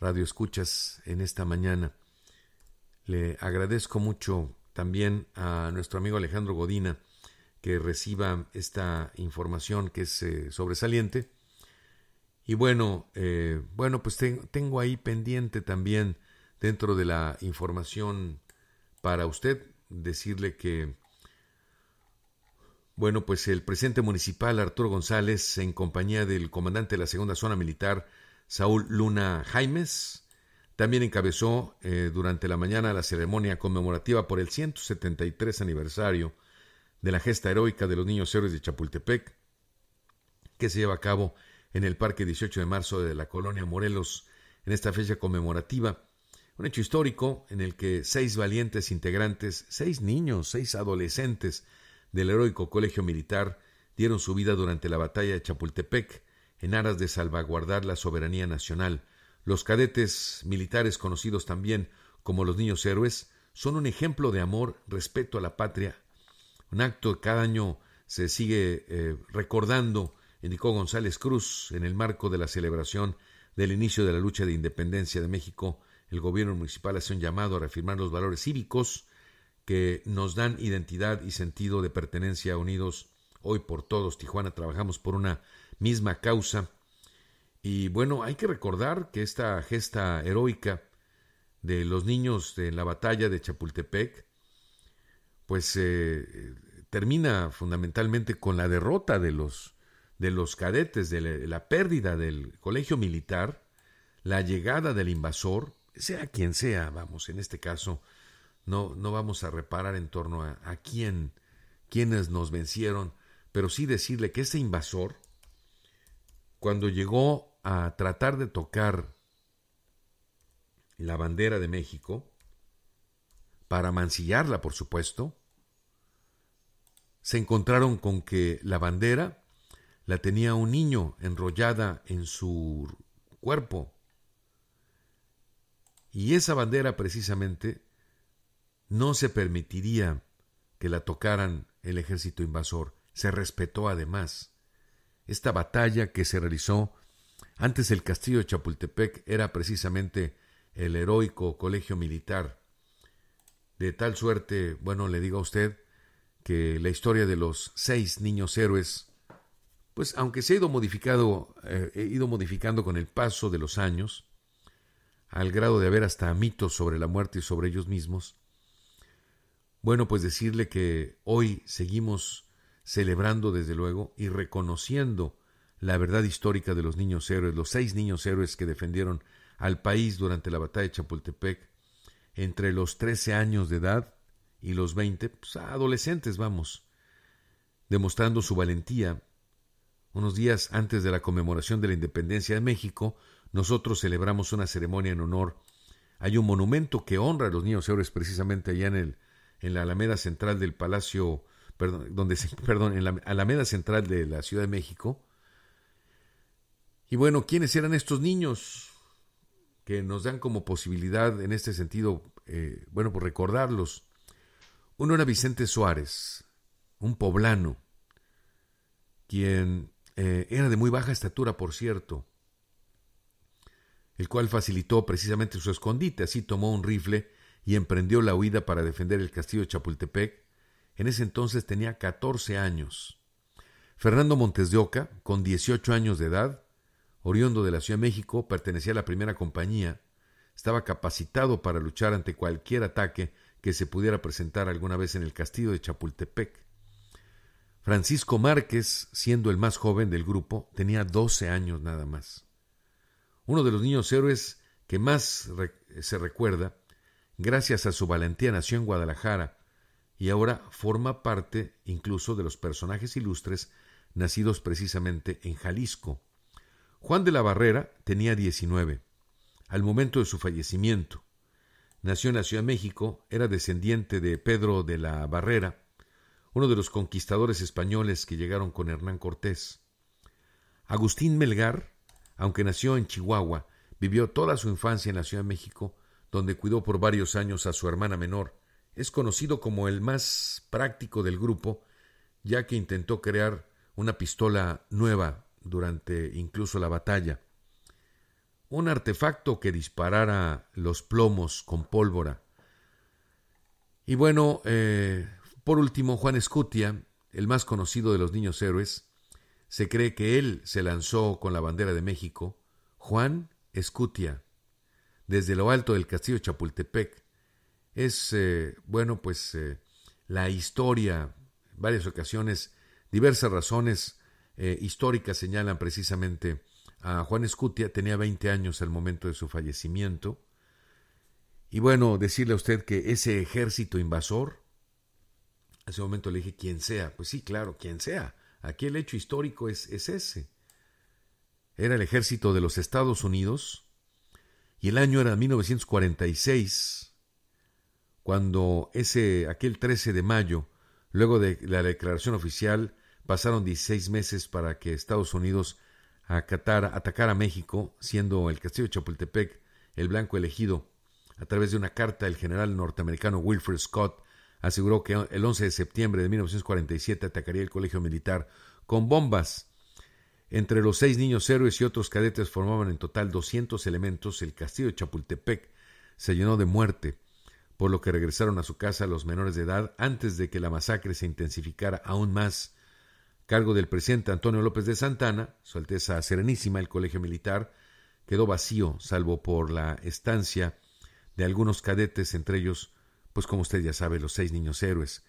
radio escuchas en esta mañana. Le agradezco mucho también a nuestro amigo Alejandro Godina que reciba esta información que es eh, sobresaliente. Y bueno, eh, bueno, pues tengo ahí pendiente también dentro de la información para usted decirle que bueno, pues el presidente municipal Arturo González, en compañía del comandante de la segunda zona militar, Saúl Luna Jaimes, también encabezó eh, durante la mañana la ceremonia conmemorativa por el 173 aniversario de la gesta heroica de los niños héroes de Chapultepec, que se lleva a cabo en el Parque 18 de marzo de la colonia Morelos, en esta fecha conmemorativa. Un hecho histórico en el que seis valientes integrantes, seis niños, seis adolescentes del heroico colegio militar dieron su vida durante la batalla de Chapultepec en aras de salvaguardar la soberanía nacional los cadetes militares, conocidos también como los niños héroes, son un ejemplo de amor, respeto a la patria, un acto que cada año se sigue eh, recordando, indicó González Cruz, en el marco de la celebración del inicio de la lucha de independencia de México. El gobierno municipal hace un llamado a reafirmar los valores cívicos que nos dan identidad y sentido de pertenencia unidos hoy por todos. Tijuana trabajamos por una misma causa y bueno, hay que recordar que esta gesta heroica de los niños en la batalla de Chapultepec, pues eh, termina fundamentalmente con la derrota de los, de los cadetes, de la, pérdida del colegio militar, la llegada del invasor, sea quien sea, vamos, en este caso, no, no vamos a reparar en torno a, quiénes quién, nos vencieron, pero sí decirle que este invasor, cuando llegó a tratar de tocar la bandera de México, para mancillarla, por supuesto, se encontraron con que la bandera la tenía un niño enrollada en su cuerpo. Y esa bandera precisamente no se permitiría que la tocaran el ejército invasor. Se respetó además esta batalla que se realizó antes el castillo de Chapultepec era precisamente el heroico colegio militar. De tal suerte, bueno, le digo a usted que la historia de los seis niños héroes, pues aunque se ha ido modificado, eh, he ido modificando con el paso de los años, al grado de haber hasta mitos sobre la muerte y sobre ellos mismos, bueno, pues decirle que hoy seguimos celebrando, desde luego, y reconociendo la verdad histórica de los niños héroes, los seis niños héroes que defendieron al país durante la batalla de Chapultepec, entre los 13 años de edad y los 20, pues, adolescentes, vamos, demostrando su valentía. Unos días antes de la conmemoración de la independencia de México, nosotros celebramos una ceremonia en honor. Hay un monumento que honra a los niños héroes precisamente allá en, el, en la Alameda Central del Palacio, perdón, donde [laughs] perdón, en la Alameda Central de la Ciudad de México, y bueno, ¿quiénes eran estos niños que nos dan como posibilidad en este sentido, eh, bueno, por recordarlos? Uno era Vicente Suárez, un poblano, quien eh, era de muy baja estatura, por cierto, el cual facilitó precisamente su escondite, así tomó un rifle y emprendió la huida para defender el castillo de Chapultepec. En ese entonces tenía 14 años. Fernando Montes de Oca, con 18 años de edad, oriundo de la Ciudad de México, pertenecía a la primera compañía, estaba capacitado para luchar ante cualquier ataque que se pudiera presentar alguna vez en el castillo de Chapultepec. Francisco Márquez, siendo el más joven del grupo, tenía 12 años nada más. Uno de los niños héroes que más se recuerda, gracias a su valentía, nació en Guadalajara y ahora forma parte incluso de los personajes ilustres nacidos precisamente en Jalisco, Juan de la Barrera tenía 19 al momento de su fallecimiento. Nació en la Ciudad de México, era descendiente de Pedro de la Barrera, uno de los conquistadores españoles que llegaron con Hernán Cortés. Agustín Melgar, aunque nació en Chihuahua, vivió toda su infancia en la Ciudad de México, donde cuidó por varios años a su hermana menor. Es conocido como el más práctico del grupo, ya que intentó crear una pistola nueva durante incluso la batalla. Un artefacto que disparara los plomos con pólvora. Y bueno, eh, por último, Juan Escutia, el más conocido de los niños héroes, se cree que él se lanzó con la bandera de México, Juan Escutia, desde lo alto del castillo Chapultepec. Es, eh, bueno, pues eh, la historia, varias ocasiones, diversas razones eh, históricas señalan precisamente a Juan Escutia, tenía 20 años al momento de su fallecimiento. Y bueno, decirle a usted que ese ejército invasor, hace ese momento le dije quien sea, pues sí, claro, quien sea. Aquí el hecho histórico es, es ese. Era el ejército de los Estados Unidos y el año era 1946, cuando ese, aquel 13 de mayo, luego de la declaración oficial Pasaron 16 meses para que Estados Unidos atacara a México, siendo el castillo de Chapultepec el blanco elegido. A través de una carta, el general norteamericano Wilfred Scott aseguró que el 11 de septiembre de 1947 atacaría el colegio militar con bombas. Entre los seis niños héroes y otros cadetes formaban en total 200 elementos. El castillo de Chapultepec se llenó de muerte, por lo que regresaron a su casa los menores de edad antes de que la masacre se intensificara aún más cargo del presidente Antonio López de Santana, Su Alteza Serenísima, el Colegio Militar, quedó vacío, salvo por la estancia de algunos cadetes, entre ellos, pues como usted ya sabe, los seis niños héroes.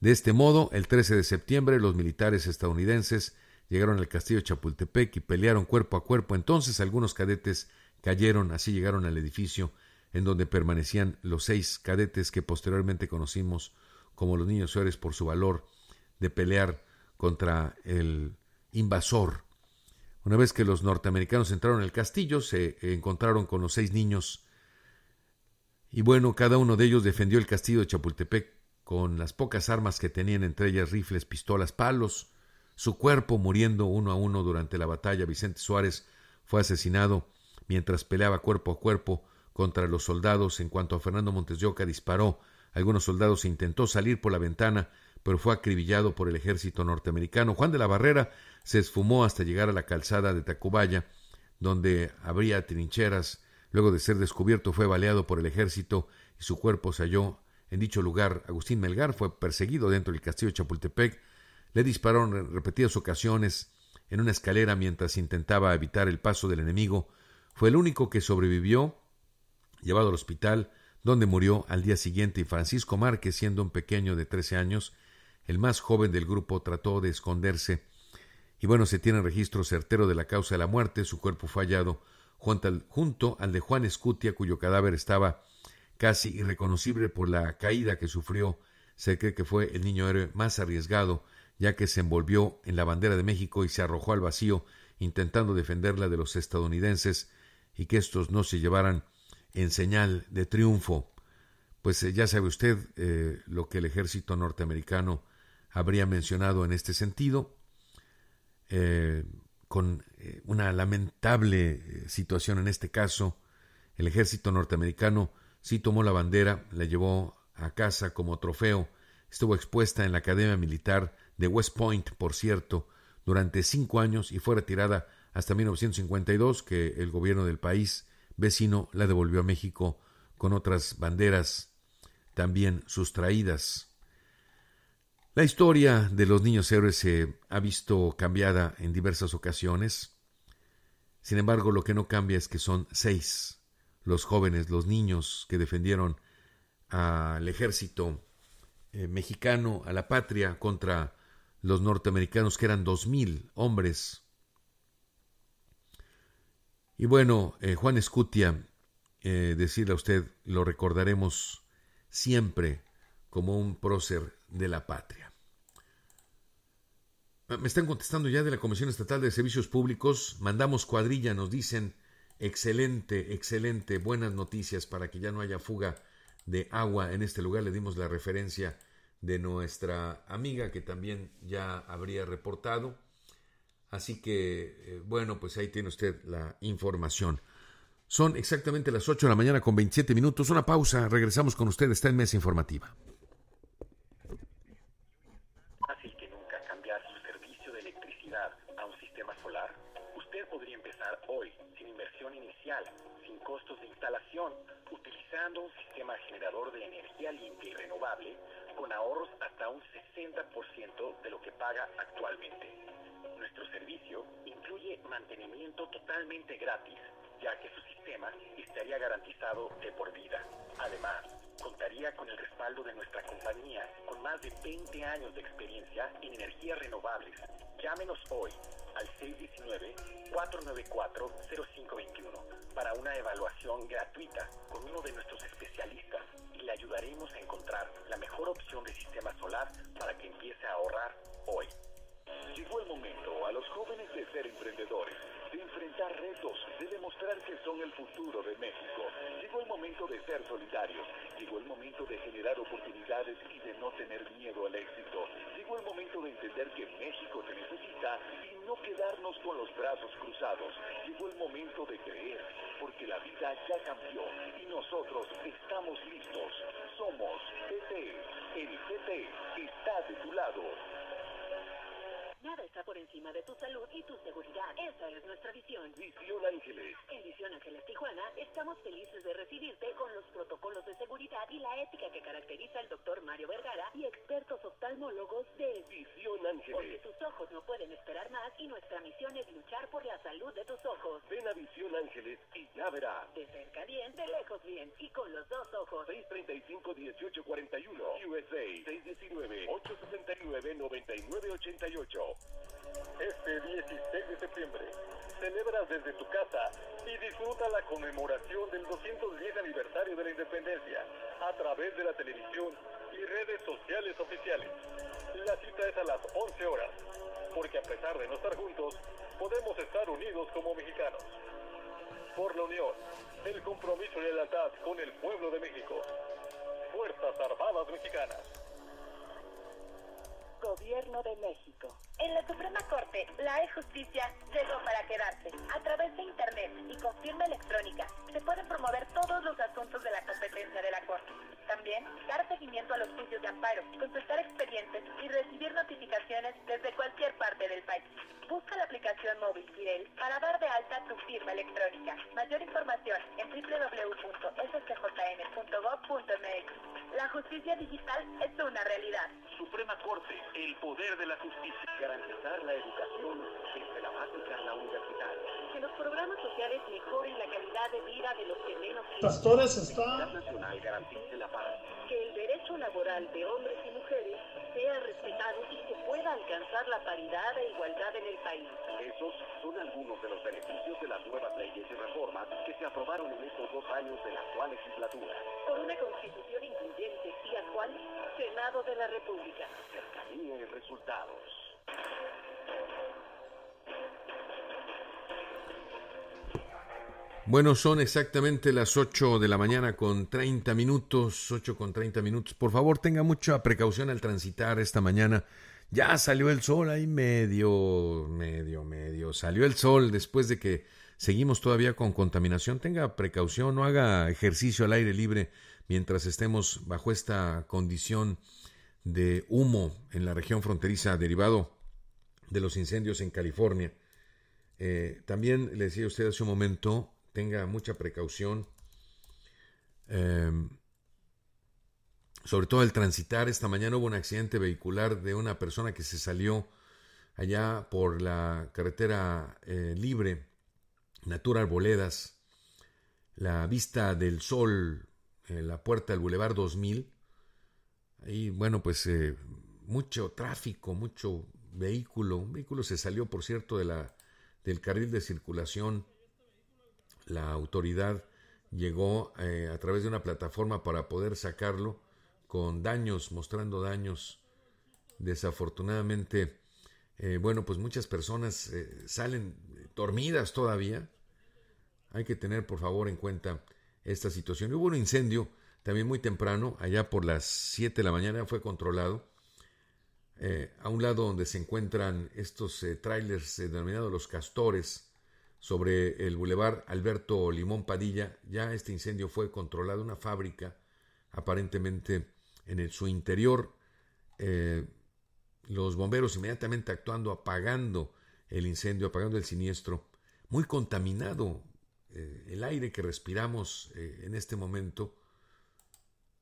De este modo, el 13 de septiembre, los militares estadounidenses llegaron al castillo Chapultepec y pelearon cuerpo a cuerpo. Entonces algunos cadetes cayeron, así llegaron al edificio en donde permanecían los seis cadetes que posteriormente conocimos como los niños héroes por su valor de pelear contra el invasor. Una vez que los norteamericanos entraron el castillo, se encontraron con los seis niños y bueno, cada uno de ellos defendió el castillo de Chapultepec con las pocas armas que tenían, entre ellas rifles, pistolas, palos, su cuerpo muriendo uno a uno durante la batalla. Vicente Suárez fue asesinado mientras peleaba cuerpo a cuerpo contra los soldados. En cuanto a Fernando Montes de disparó, algunos soldados e intentó salir por la ventana, pero fue acribillado por el ejército norteamericano. Juan de la Barrera se esfumó hasta llegar a la calzada de Tacubaya, donde habría trincheras. Luego de ser descubierto fue baleado por el ejército y su cuerpo se halló en dicho lugar. Agustín Melgar fue perseguido dentro del castillo de Chapultepec. Le dispararon en repetidas ocasiones en una escalera mientras intentaba evitar el paso del enemigo. Fue el único que sobrevivió, llevado al hospital, donde murió al día siguiente, y Francisco Márquez, siendo un pequeño de trece años, el más joven del grupo, trató de esconderse. Y bueno, se tiene registro certero de la causa de la muerte, su cuerpo fallado, junto al, junto al de Juan Escutia, cuyo cadáver estaba casi irreconocible por la caída que sufrió. Se cree que fue el niño héroe más arriesgado, ya que se envolvió en la bandera de México y se arrojó al vacío, intentando defenderla de los estadounidenses y que estos no se llevaran en señal de triunfo. Pues eh, ya sabe usted eh, lo que el ejército norteamericano habría mencionado en este sentido, eh, con eh, una lamentable eh, situación en este caso, el ejército norteamericano sí tomó la bandera, la llevó a casa como trofeo, estuvo expuesta en la Academia Militar de West Point, por cierto, durante cinco años y fue retirada hasta 1952, que el gobierno del país vecino la devolvió a México con otras banderas también sustraídas. La historia de los niños héroes se ha visto cambiada en diversas ocasiones. Sin embargo, lo que no cambia es que son seis los jóvenes, los niños que defendieron al ejército eh, mexicano, a la patria, contra los norteamericanos, que eran dos mil hombres. Y bueno, eh, Juan Escutia, eh, decirle a usted, lo recordaremos siempre como un prócer de la patria. Ah, me están contestando ya de la Comisión Estatal de Servicios Públicos. Mandamos cuadrilla, nos dicen. Excelente, excelente. Buenas noticias para que ya no haya fuga de agua en este lugar. Le dimos la referencia de nuestra amiga que también ya habría reportado. Así que, eh, bueno, pues ahí tiene usted la información. Son exactamente las 8 de la mañana con 27 minutos. Una pausa. Regresamos con usted. Está en Mesa Informativa. sin costos de instalación, utilizando un sistema generador de energía limpia y renovable, con ahorros hasta un 60% de lo que paga actualmente. Nuestro servicio incluye mantenimiento totalmente gratis ya que su sistema estaría garantizado de por vida. Además, contaría con el respaldo de nuestra compañía con más de 20 años de experiencia en energías renovables. Llámenos hoy al 619-494-0521 para una evaluación gratuita con uno de nuestros especialistas y le ayudaremos a encontrar la mejor opción de sistema solar para que empiece a ahorrar hoy. Llegó el momento a los jóvenes de ser emprendedores de enfrentar retos, de demostrar que son el futuro de México. Llegó el momento de ser solidarios, llegó el momento de generar oportunidades y de no tener miedo al éxito. Llegó el momento de entender que México se necesita y no quedarnos con los brazos cruzados. Llegó el momento de creer, porque la vida ya cambió y nosotros estamos listos. Somos PT, el PT está de tu lado. Nada está por encima de tu salud y tu seguridad. Esa es nuestra visión. Visión Ángeles. En Visión Ángeles Tijuana estamos felices de recibirte con los protocolos de seguridad y la ética que caracteriza al doctor Mario Vergara y expertos oftalmólogos de Visión Ángeles. Porque tus ojos no pueden esperar más y nuestra misión es luchar por la salud de tus ojos. Ven a Visión Ángeles y ya verás. De cerca bien, de lejos bien y con los dos ojos. 635-1841 USA 619-869-9988 este 16 de septiembre, celebra desde tu casa y disfruta la conmemoración del 210 aniversario de la independencia a través de la televisión y redes sociales oficiales. La cita es a las 11 horas, porque a pesar de no estar juntos, podemos estar unidos como mexicanos. Por la unión, el compromiso y la lealtad con el pueblo de México. Fuerzas Armadas Mexicanas. Gobierno de México. En la Suprema Corte, la e-justicia llegó para quedarse. A través de Internet y con firma electrónica, se pueden promover todos los asuntos de la competencia de la Corte. También, dar seguimiento a los juicios de amparo, contestar expedientes y recibir notificaciones desde cualquier parte del país. Busca la aplicación móvil Pirel para dar de alta tu firma electrónica. Mayor información en www.sjm.gov.mx justicia digital es una realidad. Suprema Corte, el poder de la justicia. Garantizar la educación desde la básica a la universidad. Que los programas sociales mejoren la calidad de vida de los que menos... Pastores está... Nacional la paz. Que el derecho laboral de hombres y respetados y se pueda alcanzar la paridad e igualdad en el país. Esos son algunos de los beneficios de las nuevas leyes y reformas que se aprobaron en estos dos años de la actual legislatura. Con una constitución incluyente y actual, Senado de la República. Cercanía y resultados. Bueno, son exactamente las 8 de la mañana con 30 minutos, 8 con 30 minutos. Por favor, tenga mucha precaución al transitar esta mañana. Ya salió el sol, ahí medio, medio, medio. Salió el sol después de que seguimos todavía con contaminación. Tenga precaución, no haga ejercicio al aire libre mientras estemos bajo esta condición de humo en la región fronteriza derivado de los incendios en California. Eh, también le decía usted hace un momento, tenga mucha precaución, em, sobre todo al transitar. Esta mañana hubo un accidente vehicular de una persona que se salió allá por la carretera eh, libre, Natura Arboledas, la vista del sol, en eh, la puerta del Boulevard 2000. Ahí, bueno, pues eh, mucho tráfico, mucho vehículo. Un vehículo se salió, por cierto, de la, del carril de circulación la autoridad llegó eh, a través de una plataforma para poder sacarlo con daños, mostrando daños. Desafortunadamente, eh, bueno, pues muchas personas eh, salen dormidas todavía. Hay que tener, por favor, en cuenta esta situación. Hubo un incendio también muy temprano, allá por las 7 de la mañana, fue controlado. a un lado donde se encuentran estos trailers denominados los castores, sobre el bulevar Alberto Limón Padilla, ya este incendio fue controlado, una fábrica aparentemente en el, su interior. Eh, los bomberos inmediatamente actuando, apagando el incendio, apagando el siniestro. Muy contaminado eh, el aire que respiramos eh, en este momento.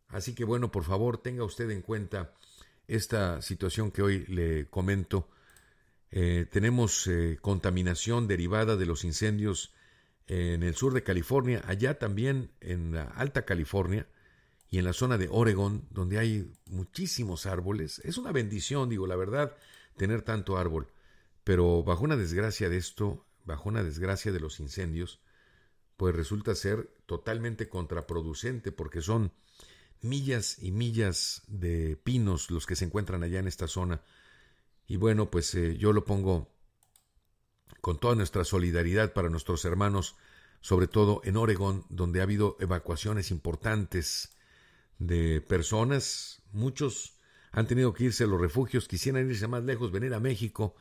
Así que bueno, por favor, tenga usted en cuenta esta situación que hoy le comento eh, tenemos eh, contaminación derivada de los incendios en el sur de California, allá también en la Alta California y en la zona de Oregon, donde hay muchísimos árboles. Es una bendición, digo, la verdad, tener tanto árbol. Pero bajo una desgracia de esto, bajo una desgracia de los incendios, pues resulta ser totalmente contraproducente porque son millas y millas de pinos los que se encuentran allá en esta zona y bueno, pues eh, yo lo pongo con toda nuestra solidaridad para nuestros hermanos, sobre todo en Oregón, donde ha habido evacuaciones importantes de personas. Muchos han tenido que irse a los refugios, quisieran irse más lejos, venir a México,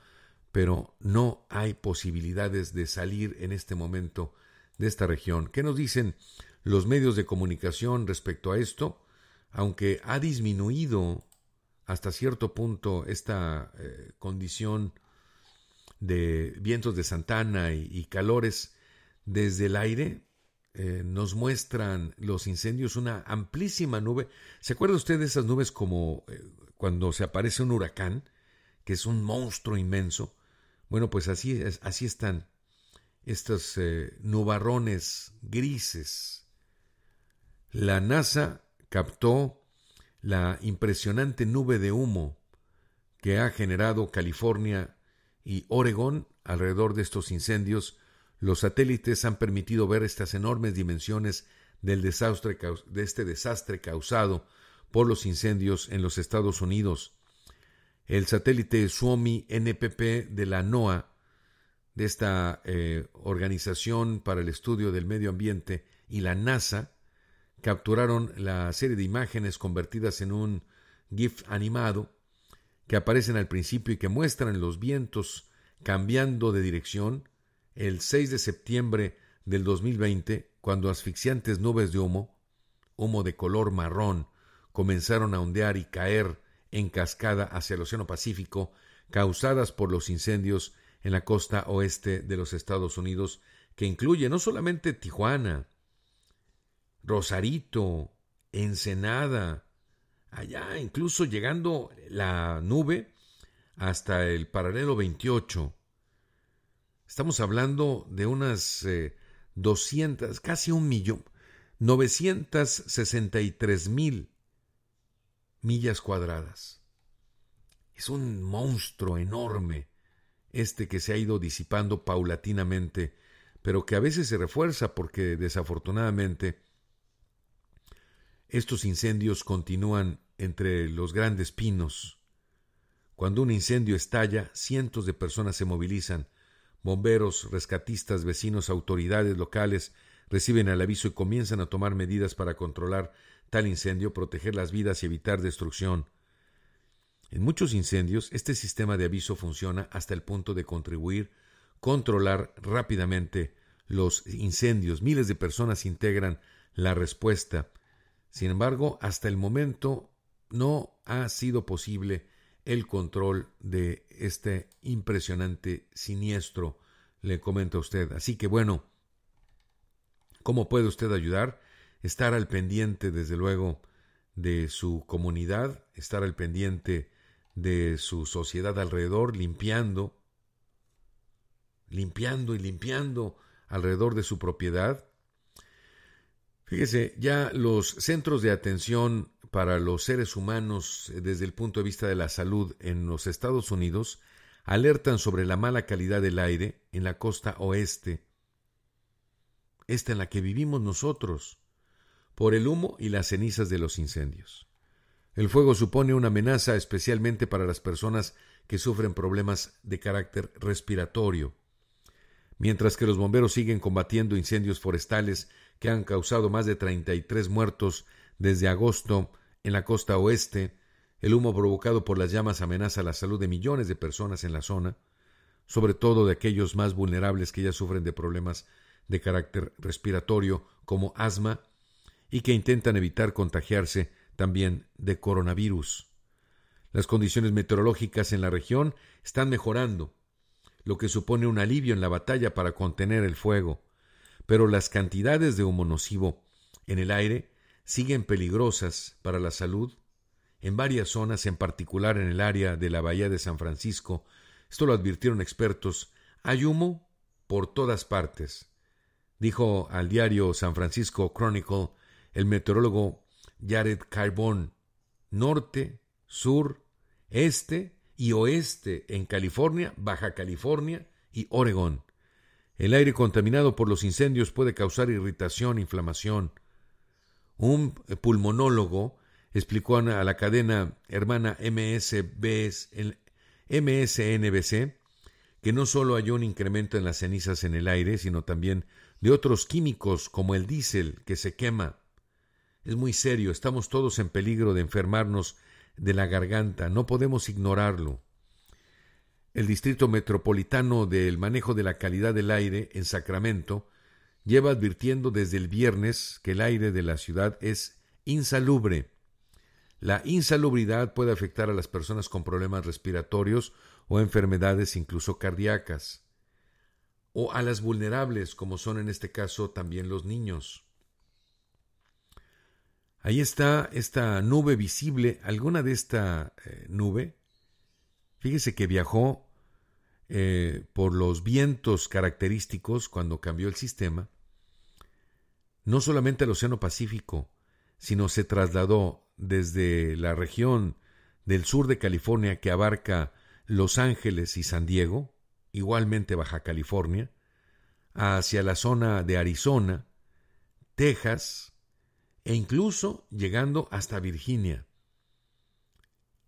pero no hay posibilidades de salir en este momento de esta región. ¿Qué nos dicen los medios de comunicación respecto a esto? Aunque ha disminuido hasta cierto punto esta eh, condición de vientos de Santana y, calores desde el aire eh, nos muestran los incendios una amplísima nube. ¿Se acuerda usted de esas nubes como eh, cuando se aparece un huracán, que es un monstruo inmenso? Bueno, pues así, es, así están estos nubarrones grises. La NASA captó la impresionante nube de humo que ha generado California y Oregón alrededor de estos incendios, los satélites han permitido ver estas enormes dimensiones del desastre, de este desastre causado por los incendios en los Estados Unidos. El satélite Suomi NPP de la NOAA, de esta eh, Organización para el Estudio del Medio Ambiente, y la NASA, capturaron la serie de imágenes convertidas en un GIF animado que aparecen al principio y que muestran los vientos cambiando de dirección el 6 de septiembre del 2020, cuando asfixiantes nubes de humo, humo de color marrón, comenzaron a ondear y caer en cascada hacia el Océano Pacífico, causadas por los incendios en la costa oeste de los Estados Unidos, que incluye no solamente Tijuana, Rosarito, Ensenada, allá incluso llegando la nube hasta el paralelo 28. Estamos hablando de unas 200, eh, casi un millón, 963 mil millas cuadradas. Es un monstruo enorme, este que se ha ido disipando paulatinamente, pero que a veces se refuerza porque desafortunadamente estos incendios continúan entre los grandes pinos. Cuando un incendio estalla, cientos de personas se movilizan. Bomberos, rescatistas, vecinos, autoridades locales reciben el aviso y comienzan a tomar medidas para controlar tal incendio, proteger las vidas y evitar destrucción. En muchos incendios, este sistema de aviso funciona hasta el punto de contribuir controlar rápidamente los incendios. Miles de personas integran la respuesta sin embargo, hasta el momento no ha sido posible el control de este impresionante siniestro, le a usted. Así que bueno, ¿cómo puede usted ayudar? Estar al pendiente, desde luego, de su comunidad, estar al pendiente de su sociedad alrededor, limpiando, limpiando y limpiando alrededor de su propiedad, Fíjese, ya los centros de atención para los seres humanos eh, desde el punto de vista de la salud en los Estados Unidos alertan sobre la mala calidad del aire en la costa oeste, esta en la que vivimos nosotros, por el humo y las cenizas de los incendios. El fuego supone una amenaza especialmente para las personas que sufren problemas de carácter respiratorio. Mientras que los bomberos siguen combatiendo incendios forestales que han causado más de 33 muertos desde agosto en la costa oeste, el humo provocado por las llamas amenaza la salud de millones de personas en la zona, sobre todo de aquellos más vulnerables que ya sufren de problemas de carácter respiratorio como asma y que intentan evitar contagiarse también de coronavirus. Las condiciones meteorológicas en la región están mejorando, lo que supone un alivio en la batalla para contener el fuego pero las cantidades de humo nocivo en el aire siguen peligrosas para la salud en varias zonas, en particular en el área de la Bahía de San Francisco. Esto lo advirtieron expertos. Hay humo por todas partes, dijo al diario San Francisco Chronicle el meteorólogo Jared Carbon Norte, sur, este y oeste en California, Baja California y Oregón. El aire contaminado por los incendios puede causar irritación, inflamación. Un pulmonólogo explicó a la cadena hermana MSNBC que no solo hay un incremento en las cenizas en el aire, sino también de otros químicos como el diésel que se quema. Es muy serio, estamos todos en peligro de enfermarnos de la garganta, no podemos ignorarlo. El Distrito Metropolitano del Manejo de la Calidad del Aire en Sacramento lleva advirtiendo desde el viernes que el aire de la ciudad es insalubre. La insalubridad puede afectar a las personas con problemas respiratorios o enfermedades incluso cardíacas, o a las vulnerables, como son en este caso también los niños. Ahí está esta nube visible. ¿Alguna de esta eh, nube Fíjese que viajó eh, por los vientos característicos cuando cambió el sistema, no solamente al Océano Pacífico, sino se trasladó desde la región del sur de California que abarca Los Ángeles y San Diego, igualmente Baja California, hacia la zona de Arizona, Texas e incluso llegando hasta Virginia.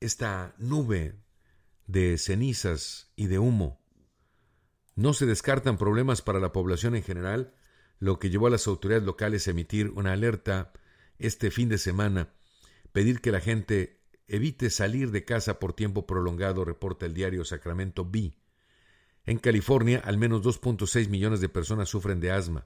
Esta nube de cenizas y de humo. No se descartan problemas para la población en general, lo que llevó a las autoridades locales a emitir una alerta este fin de semana, pedir que la gente evite salir de casa por tiempo prolongado, reporta el diario Sacramento B. En California, al menos 2.6 millones de personas sufren de asma.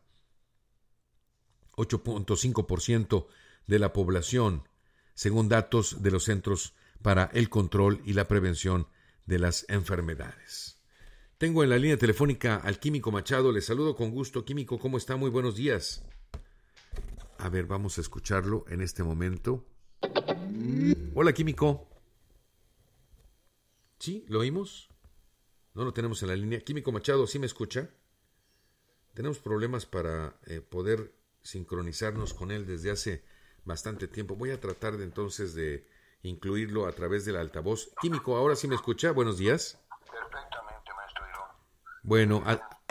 8.5% de la población, según datos de los Centros para el Control y la Prevención de las enfermedades. Tengo en la línea telefónica al químico Machado. Le saludo con gusto, químico. ¿Cómo está? Muy buenos días. A ver, vamos a escucharlo en este momento. Hola, químico. ¿Sí? ¿Lo oímos? No lo tenemos en la línea. Químico Machado, ¿sí me escucha? Tenemos problemas para eh, poder sincronizarnos con él desde hace bastante tiempo. Voy a tratar de entonces de incluirlo a través del altavoz químico. Ahora sí me escucha. Buenos días. Perfectamente, maestro Bueno,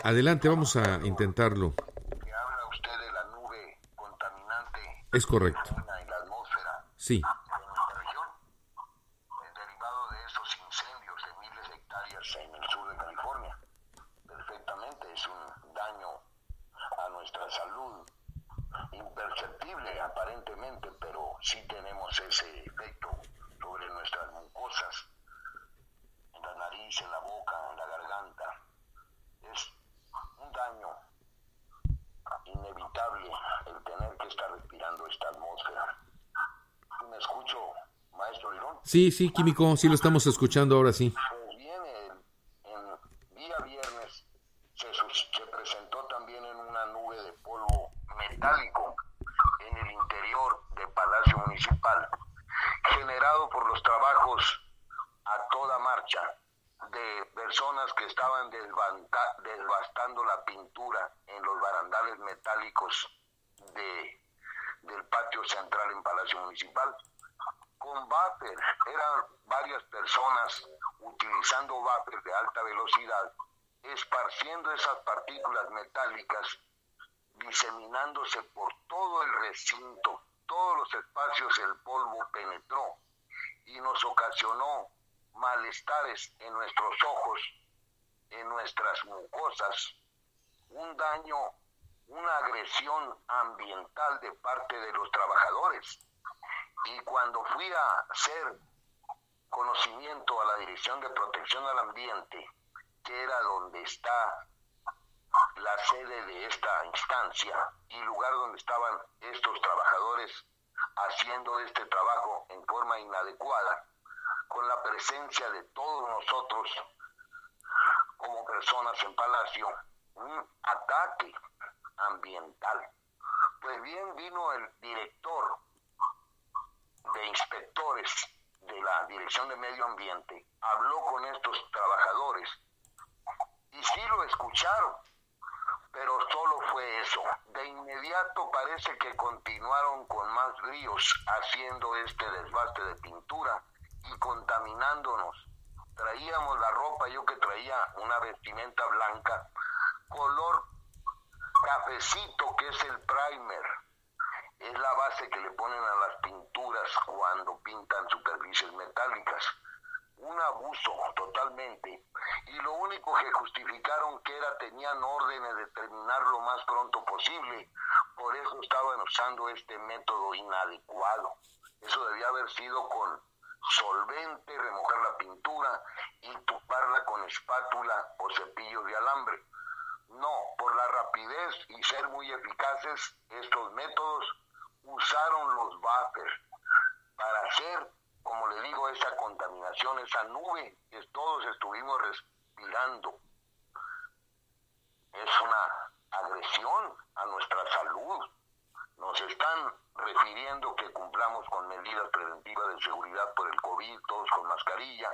adelante, vamos a intentarlo. habla usted de la nube contaminante. Es correcto. y la atmósfera. Sí. Sí, sí, Químico, sí lo estamos escuchando ahora sí. Pues bien, el, día viernes se, presentó también en una nube de polvo metálico en el interior del Palacio Municipal, generado por los trabajos a toda marcha de personas que estaban desbastando la pintura en los barandales metálicos del patio central en Palacio Municipal con Eran varias personas utilizando váter de alta velocidad, esparciendo esas partículas metálicas, diseminándose por todo el recinto, todos los espacios el polvo penetró y nos ocasionó malestares en nuestros ojos, en nuestras mucosas, un daño, una agresión ambiental de parte de los trabajadores y cuando fui a hacer conocimiento a la Dirección de Protección al Ambiente, que era donde está la sede de esta instancia y lugar donde estaban estos trabajadores haciendo este trabajo en forma inadecuada, con la presencia de todos nosotros como personas en Palacio, un ataque ambiental. Pues bien vino el director de inspectores de la Dirección de Medio Ambiente habló con estos trabajadores y sí lo escucharon, pero solo fue eso. De inmediato parece que continuaron con más ríos haciendo este desbaste de pintura y contaminándonos. Traíamos la ropa, yo que traía una vestimenta blanca, color cafecito que es el primer es la base que le ponen a las pinturas cuando pintan superficies metálicas. Un abuso totalmente. Y lo único que justificaron que era tenían órdenes de terminar lo más pronto posible. Por eso estaban usando este método inadecuado. Eso debía haber sido con solvente, remojar la pintura y tuparla con espátula o cepillo de alambre. No, por la rapidez y ser muy eficaces, estos métodos usaron los buffers para hacer, como le digo, esa contaminación, esa nube que todos estuvimos respirando. Es una agresión a nuestra salud. Nos están refiriendo que cumplamos con medidas preventivas de seguridad por el COVID, todos con mascarilla,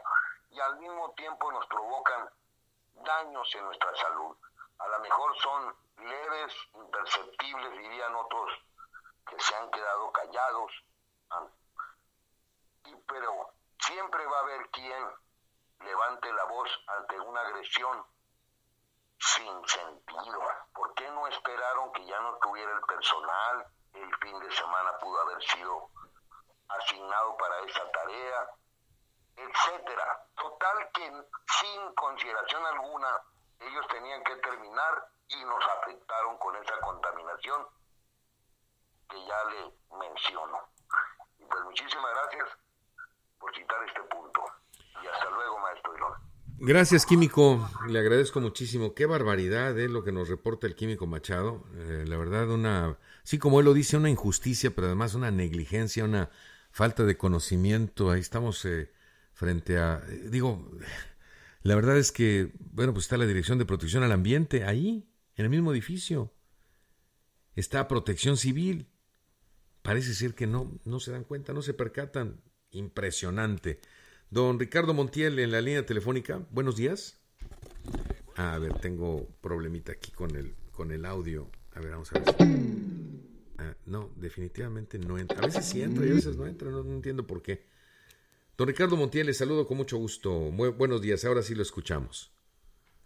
y al mismo tiempo nos provocan daños en nuestra salud. A lo mejor son leves, imperceptibles, dirían otros que se han quedado callados. Ah. pero siempre va a haber quien levante la voz ante una agresión sin sentido. ¿Por qué no esperaron que ya no tuviera el personal? El fin de semana pudo haber sido asignado para esa tarea, etcétera. Total que sin consideración alguna ellos tenían que terminar y nos afectaron con esa contaminación que ya le menciono. Y pues muchísimas gracias por citar este punto. Y hasta luego, maestro Gracias, Químico. Le agradezco muchísimo. Qué barbaridad es eh, lo que nos reporta el Químico Machado. Eh, la verdad, una, sí, como él lo dice, una injusticia, pero además una negligencia, una falta de conocimiento. Ahí estamos eh, frente a, eh, digo, la verdad es que, bueno, pues está la Dirección de Protección al Ambiente ahí, en el mismo edificio. Está Protección Civil parece ser que no, no se dan cuenta, no se percatan. Impresionante. Don Ricardo Montiel en la línea telefónica, buenos días. Ah, a ver, tengo problemita aquí con el, con el audio. A ver, vamos a ver. Ah, no, definitivamente no entra. A veces sí entra y a veces no entra, no, entiendo por qué. Don Ricardo Montiel, le saludo con mucho gusto. buenos días, ahora sí lo escuchamos.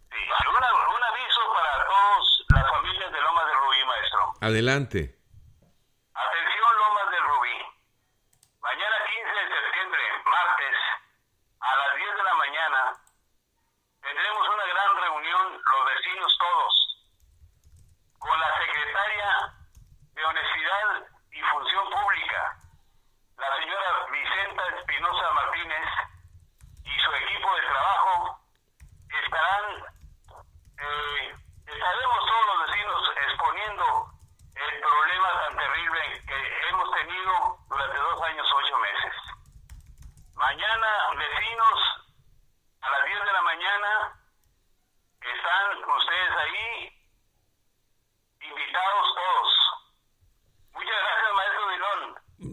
Sí, un, aviso para todos las familias de Loma de Rubí, maestro. Adelante.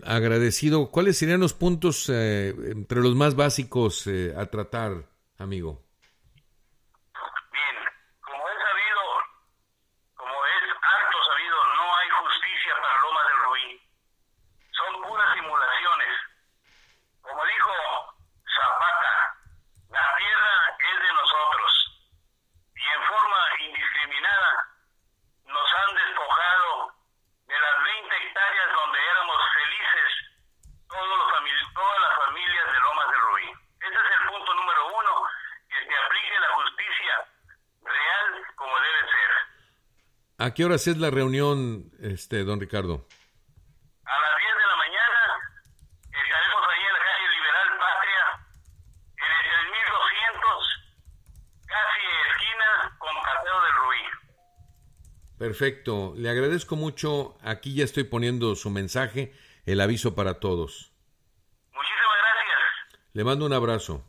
agradecido. ¿Cuáles serían los puntos eh, entre los más básicos eh, a tratar, amigo? qué horas es la reunión, este, don Ricardo? A las 10 de la mañana estaremos ahí en la calle Liberal Patria, en el 3200, casi esquina con Paseo del Ruiz. Perfecto, le agradezco mucho. Aquí ya estoy poniendo su mensaje, el aviso para todos. Muchísimas gracias. Le mando un abrazo.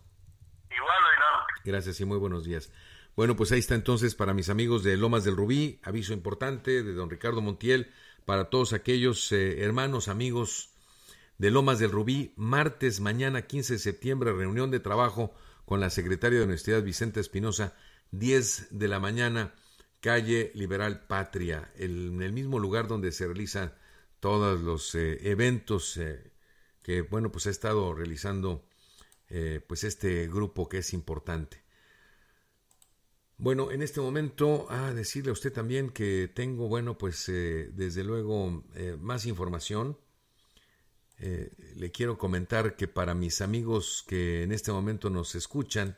Igual, no. Gracias y muy buenos días. Bueno, pues ahí está entonces para mis amigos de Lomas del Rubí, aviso importante de don Ricardo Montiel, para todos aquellos eh, hermanos, amigos de Lomas del Rubí, martes, mañana 15 de septiembre, reunión de trabajo con la secretaria de Universidad Vicente Espinosa, 10 de la mañana, calle Liberal Patria, en el mismo lugar donde se realizan todos los eh, eventos eh, que, bueno, pues ha estado realizando pues este grupo que es importante. Bueno, en este momento a decirle a usted también que tengo, bueno, pues eh, desde luego eh, más información. Eh, le quiero comentar que para mis amigos que en este momento nos escuchan,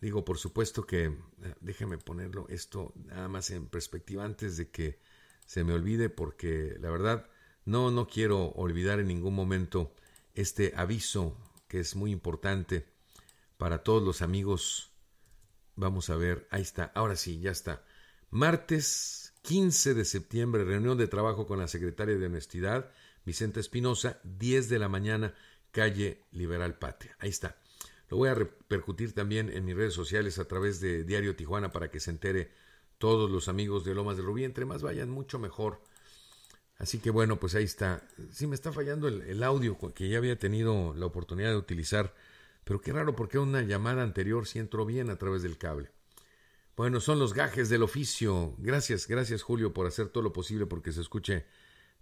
digo, por supuesto que, déjeme ponerlo esto nada más en perspectiva antes de que se me olvide, porque la verdad no, no quiero olvidar en ningún momento este aviso que es muy importante para todos los amigos Vamos a ver, ahí está, ahora sí, ya está. Martes 15 de septiembre, reunión de trabajo con la secretaria de Honestidad, Vicente Espinosa, 10 de la mañana, calle Liberal Patria. Ahí está. Lo voy a repercutir también en mis redes sociales a través de Diario Tijuana para que se entere todos los amigos de Lomas de Rubí. Entre más vayan, mucho mejor. Así que bueno, pues ahí está. Sí, me está fallando el audio que ya había tenido la oportunidad de utilizar pero qué raro porque una llamada anterior sí entró bien a través del cable. Bueno, son los gajes del oficio. Gracias, gracias Julio por hacer todo lo posible porque se escuche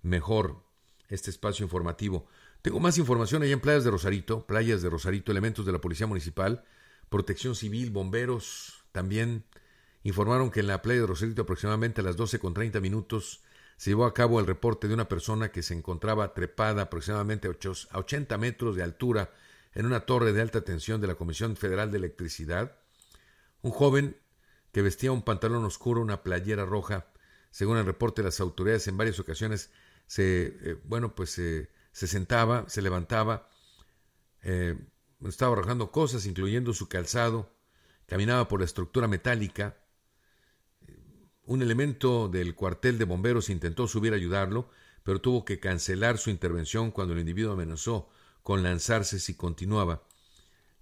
mejor este espacio informativo. Tengo más información allá en Playas de Rosarito, Playas de Rosarito, elementos de la Policía Municipal, Protección Civil, bomberos, también informaron que en la playa de Rosarito aproximadamente a las 12 con 30 minutos se llevó a cabo el reporte de una persona que se encontraba trepada aproximadamente a 80 metros de altura en una torre de alta tensión de la Comisión Federal de Electricidad, un joven que vestía un pantalón oscuro, una playera roja, según el reporte de las autoridades, en varias ocasiones se, eh, bueno, pues eh, se sentaba, se levantaba, eh, estaba arrojando cosas, incluyendo su calzado, caminaba por la estructura metálica. Un elemento del cuartel de bomberos intentó subir a ayudarlo, pero tuvo que cancelar su intervención cuando el individuo amenazó con lanzarse si continuaba.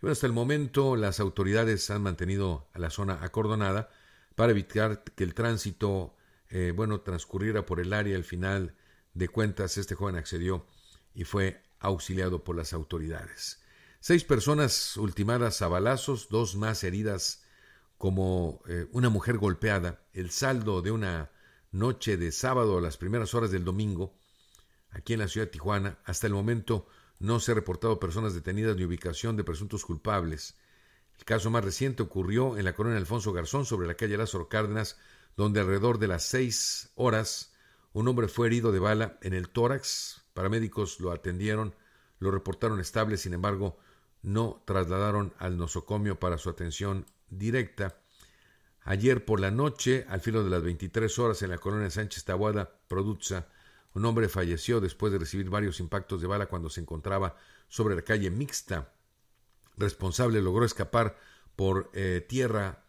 hasta el momento las autoridades han mantenido a la zona acordonada para evitar que el tránsito eh, bueno, transcurriera por el área. Al final de cuentas, este joven accedió y fue auxiliado por las autoridades. Seis personas ultimadas a balazos, dos más heridas como eh, una mujer golpeada. El saldo de una noche de sábado a las primeras horas del domingo, aquí en la ciudad de Tijuana, hasta el momento no se ha reportado personas detenidas ni ubicación de presuntos culpables. El caso más reciente ocurrió en la colonia Alfonso Garzón sobre la calle Lázaro Cárdenas, donde alrededor de las seis horas un hombre fue herido de bala en el tórax. Paramédicos lo atendieron, lo reportaron estable, sin embargo, no trasladaron al nosocomio para su atención directa. Ayer por la noche, al filo de las 23 horas, en la colonia Sánchez Tabuada, Produza, un hombre falleció después de recibir varios impactos de bala cuando se encontraba sobre la calle mixta. Responsable logró escapar por eh, tierra,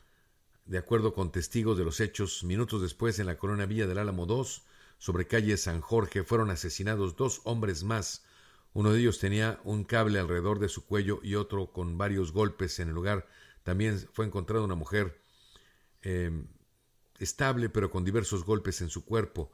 de acuerdo con testigos de los hechos. Minutos después, en la corona Villa del Álamo 2, sobre calle San Jorge, fueron asesinados dos hombres más. Uno de ellos tenía un cable alrededor de su cuello y otro con varios golpes en el lugar. También fue encontrada una mujer eh, estable, pero con diversos golpes en su cuerpo.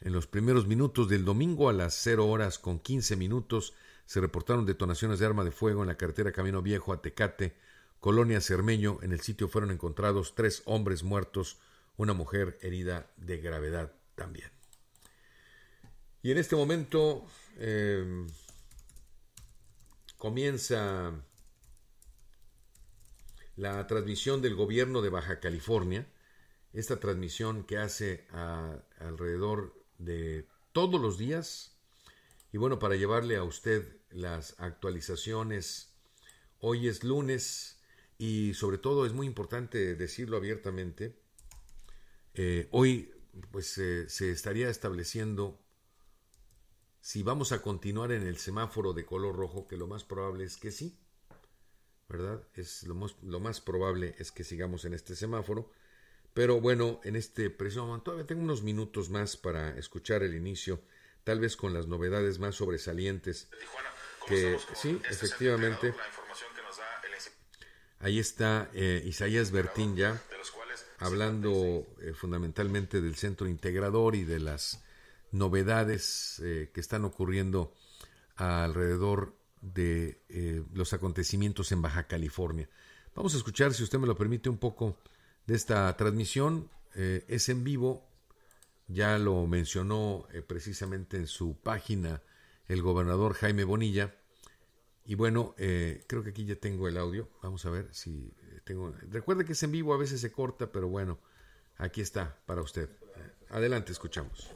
En los primeros minutos del domingo a las 0 horas con 15 minutos se reportaron detonaciones de arma de fuego en la carretera Camino Viejo a Tecate, Colonia Cermeño. En el sitio fueron encontrados tres hombres muertos, una mujer herida de gravedad también. Y en este momento em, comienza la transmisión del gobierno de Baja California, esta transmisión que hace alrededor de todos los días. Y bueno, para llevarle a usted las actualizaciones, hoy es lunes y sobre todo es muy importante decirlo abiertamente, eh, hoy pues se estaría estableciendo si vamos a continuar en el semáforo de color rojo, que lo más probable es que sí, ¿verdad? Es lo, más, lo más probable es que sigamos en este semáforo. Pero bueno, en este preciso momento tengo unos minutos más para escuchar el inicio, tal vez con las novedades más sobresalientes. Tijuana, sí, este efectivamente. Ahí está eh, Isaías Bertín ya, hablando eh, fundamentalmente del centro integrador y de las novedades eh, que están ocurriendo alrededor de los acontecimientos en Baja California. Vamos a escuchar, si usted me lo permite, un poco de esta transmisión eh, es en vivo, ya lo mencionó eh, precisamente en su página el gobernador Jaime Bonilla. Y bueno, eh, creo que aquí ya tengo el audio. Vamos a ver si tengo. Recuerde que es en vivo, a veces se corta, pero bueno, aquí está para usted. Adelante, escuchamos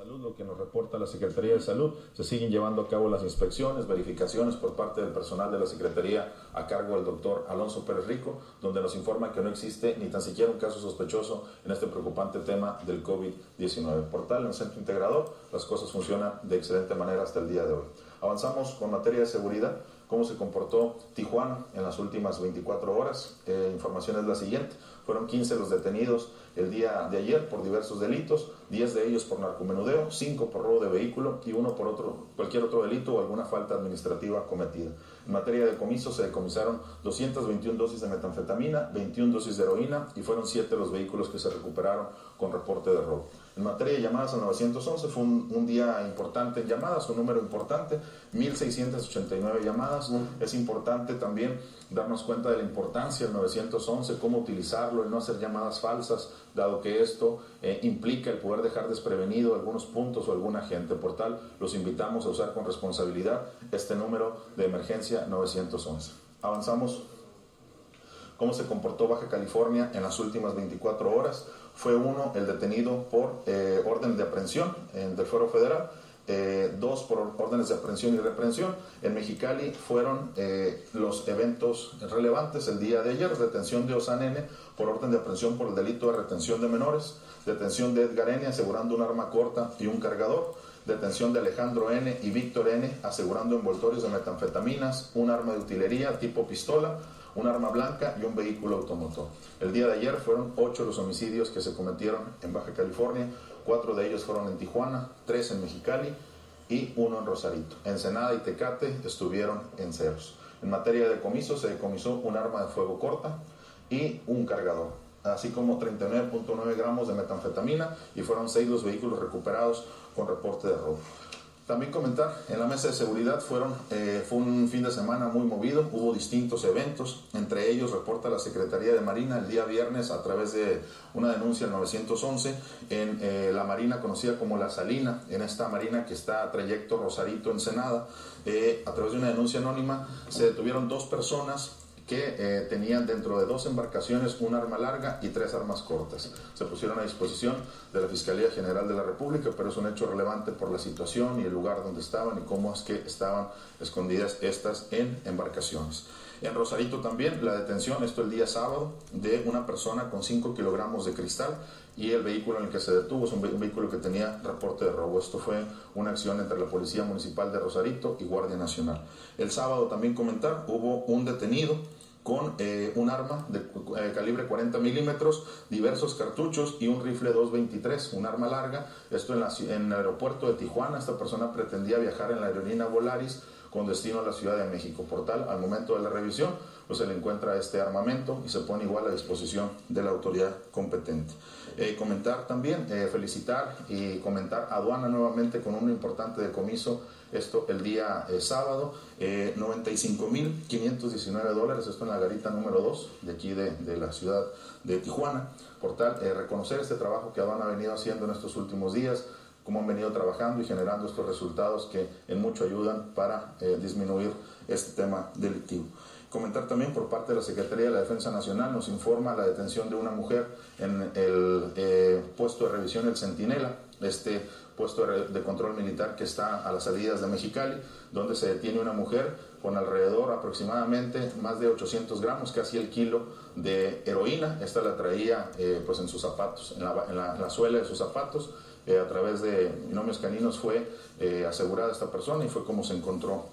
salud, lo que nos reporta la Secretaría de Salud, se siguen llevando a cabo las inspecciones, verificaciones por parte del personal de la Secretaría a cargo del doctor Alonso Pérez Rico, donde nos informa que no existe ni tan siquiera un caso sospechoso en este preocupante tema del COVID-19. Por tal, en el Centro Integrador las cosas funcionan de excelente manera hasta el día de hoy. Avanzamos con materia de seguridad, cómo se comportó Tijuana en las últimas 24 horas. Eh, información es la siguiente. Fueron 15 los detenidos el día de ayer por diversos delitos, 10 de ellos por narcomenudeo, 5 por robo de vehículo y uno por otro, cualquier otro delito o alguna falta administrativa cometida. En materia de comiso se decomisaron 221 dosis de metanfetamina, 21 dosis de heroína y fueron 7 los vehículos que se recuperaron con reporte de robo. En materia de llamadas al 911 fue un, día importante en llamadas, un número importante, 1.689 llamadas. Es importante también darnos cuenta de la importancia del 911, cómo utilizarlo, el no hacer llamadas falsas, dado que esto eh, implica el poder dejar desprevenido algunos puntos o alguna gente. Por tal, los invitamos a usar con responsabilidad este número de emergencia 911. Avanzamos. ¿Cómo se comportó Baja California en las últimas 24 horas? fue uno, el detenido por eh, orden de aprehensión en, del Fuero Federal, eh, dos por órdenes de aprehensión y reprensión. En Mexicali fueron eh, los eventos relevantes el día de ayer, detención de Osan N por orden de aprehensión por el delito de retención de menores, detención de Edgar N asegurando un arma corta y un cargador, detención de Alejandro N y Víctor N asegurando envoltorios de metanfetaminas, un arma de utilería tipo pistola, un arma blanca y un vehículo automotor. El día de ayer fueron ocho los homicidios que se cometieron en Baja California, cuatro de ellos fueron en Tijuana, tres en Mexicali y uno en Rosarito. En Ensenada y Tecate estuvieron en ceros. En materia de comiso se decomisó un arma de fuego corta y un cargador, así como 39.9 gramos de metanfetamina y fueron seis los vehículos recuperados con reporte de robo. También comentar, en la mesa de seguridad fueron, eh, fue un fin de semana muy movido, hubo distintos eventos, entre ellos reporta la Secretaría de Marina el día viernes a través de una denuncia en 911 eh, en la Marina conocida como La Salina, en esta Marina que está a trayecto Rosarito-Ensenada, eh, a través de una denuncia anónima se detuvieron dos personas que eh, tenían dentro de dos embarcaciones un arma larga y tres armas cortas. Se pusieron a disposición de la Fiscalía General de la República, pero es un hecho relevante por la situación y el lugar donde estaban y cómo es que estaban escondidas estas en embarcaciones. En Rosarito también la detención, esto el día sábado, de una persona con 5 kilogramos de cristal y el vehículo en el que se detuvo es un, vehículo que tenía reporte de robo. Esto fue una acción entre la Policía Municipal de Rosarito y Guardia Nacional. El sábado también comentar, hubo un detenido con eh, un arma de eh, calibre 40 milímetros, diversos cartuchos y un rifle 223, un arma larga. Esto en, en el aeropuerto de Tijuana. Esta persona pretendía viajar en la aerolínea Volaris con destino a la Ciudad de México. portal al momento de la revisión, pues se le encuentra este armamento y se pone igual a disposición de la autoridad competente. Eh, comentar también, eh, felicitar y comentar aduana nuevamente con un importante decomiso, esto el día eh, sábado, 95 sábado, 95.519 dólares, esto en la garita número 2 de aquí de, la ciudad de Tijuana, por tal, reconocer este trabajo que aduana ha venido haciendo en estos últimos días, cómo han venido trabajando y generando estos resultados que en mucho ayudan para disminuir este tema delictivo. Comentar también por parte de la Secretaría de la Defensa Nacional, nos informa la detención de una mujer en el eh, puesto de revisión El Centinela, este puesto de control militar que está a las salidas de Mexicali, donde se detiene una mujer con alrededor aproximadamente más de 800 gramos, casi el kilo de heroína. Esta la traía eh, pues en sus zapatos, en la, suela de sus zapatos. Eh, a través de binomios caninos fue asegurada esta persona y fue como se encontró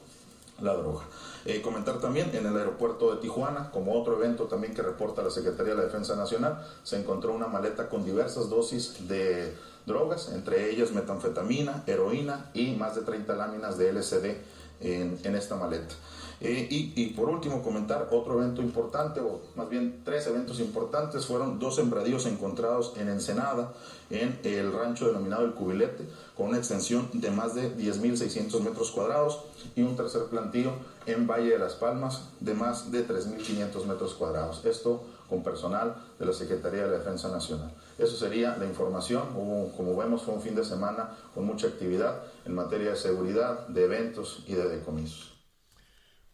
la droga. Eh, comentar también en el aeropuerto de Tijuana, como otro evento también que reporta la Secretaría de la Defensa Nacional, se encontró una maleta con diversas dosis de drogas, entre ellas metanfetamina, heroína y más de 30 láminas de LSD en esta maleta. Eh, y, por último, comentar otro evento importante, o más bien tres eventos importantes, fueron dos sembradíos encontrados en Ensenada, en el rancho denominado El Cubilete, con una extensión de más de 10.600 metros cuadrados, y un tercer plantío en Valle de las Palmas de más de 3.500 metros cuadrados. Esto con personal de la Secretaría de la Defensa Nacional. Eso sería la información. como vemos, fue un fin de semana con mucha actividad en materia de seguridad, de eventos y de decomisos.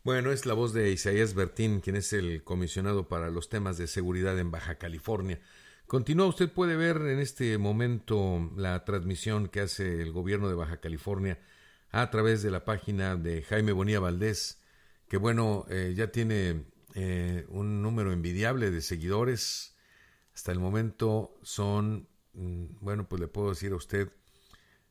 Bueno, es la voz de Isaías Bertín, quien es el comisionado para los temas de seguridad en Baja California. Continúa, usted puede ver en este momento la transmisión que hace el gobierno de Baja California a través de la página de Jaime Bonilla Valdés, que bueno, eh, ya tiene eh, un número envidiable de seguidores. Hasta el momento son, mm, bueno, pues le puedo decir a usted,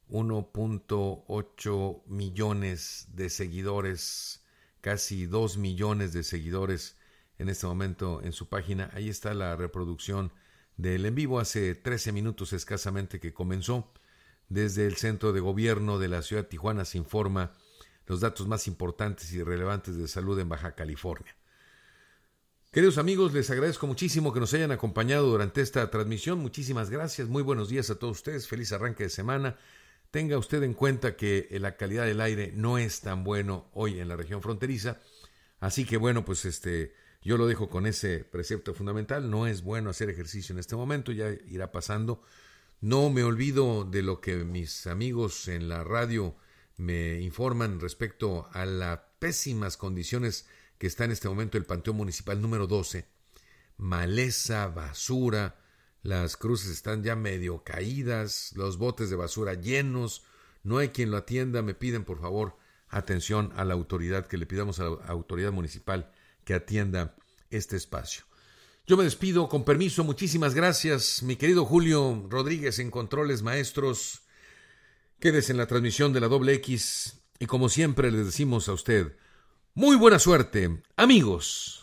1.8 millones de seguidores casi dos millones de seguidores en este momento en su página. Ahí está la reproducción del en vivo hace trece minutos escasamente que comenzó. Desde el Centro de Gobierno de la Ciudad de Tijuana se informa los datos más importantes y relevantes de salud en Baja California. Queridos amigos, les agradezco muchísimo que nos hayan acompañado durante esta transmisión. Muchísimas gracias. Muy buenos días a todos ustedes. Feliz arranque de semana tenga usted en cuenta que eh, la calidad del aire no es tan bueno hoy en la región fronteriza. Así que bueno, pues este, yo lo dejo con ese precepto fundamental. No es bueno hacer ejercicio en este momento, ya irá pasando. No me olvido de lo que mis amigos en la radio me informan respecto a las pésimas condiciones que está en este momento el Panteón Municipal número 12. Maleza, basura, las cruces están ya medio caídas, los botes de basura llenos, no hay quien lo atienda, me piden por favor atención a la autoridad, que le pidamos a la autoridad municipal que atienda este espacio. Yo me despido con permiso, muchísimas gracias, mi querido Julio Rodríguez en Controles Maestros. Quédese en la transmisión de la doble X y como siempre les decimos a usted, muy buena suerte, amigos.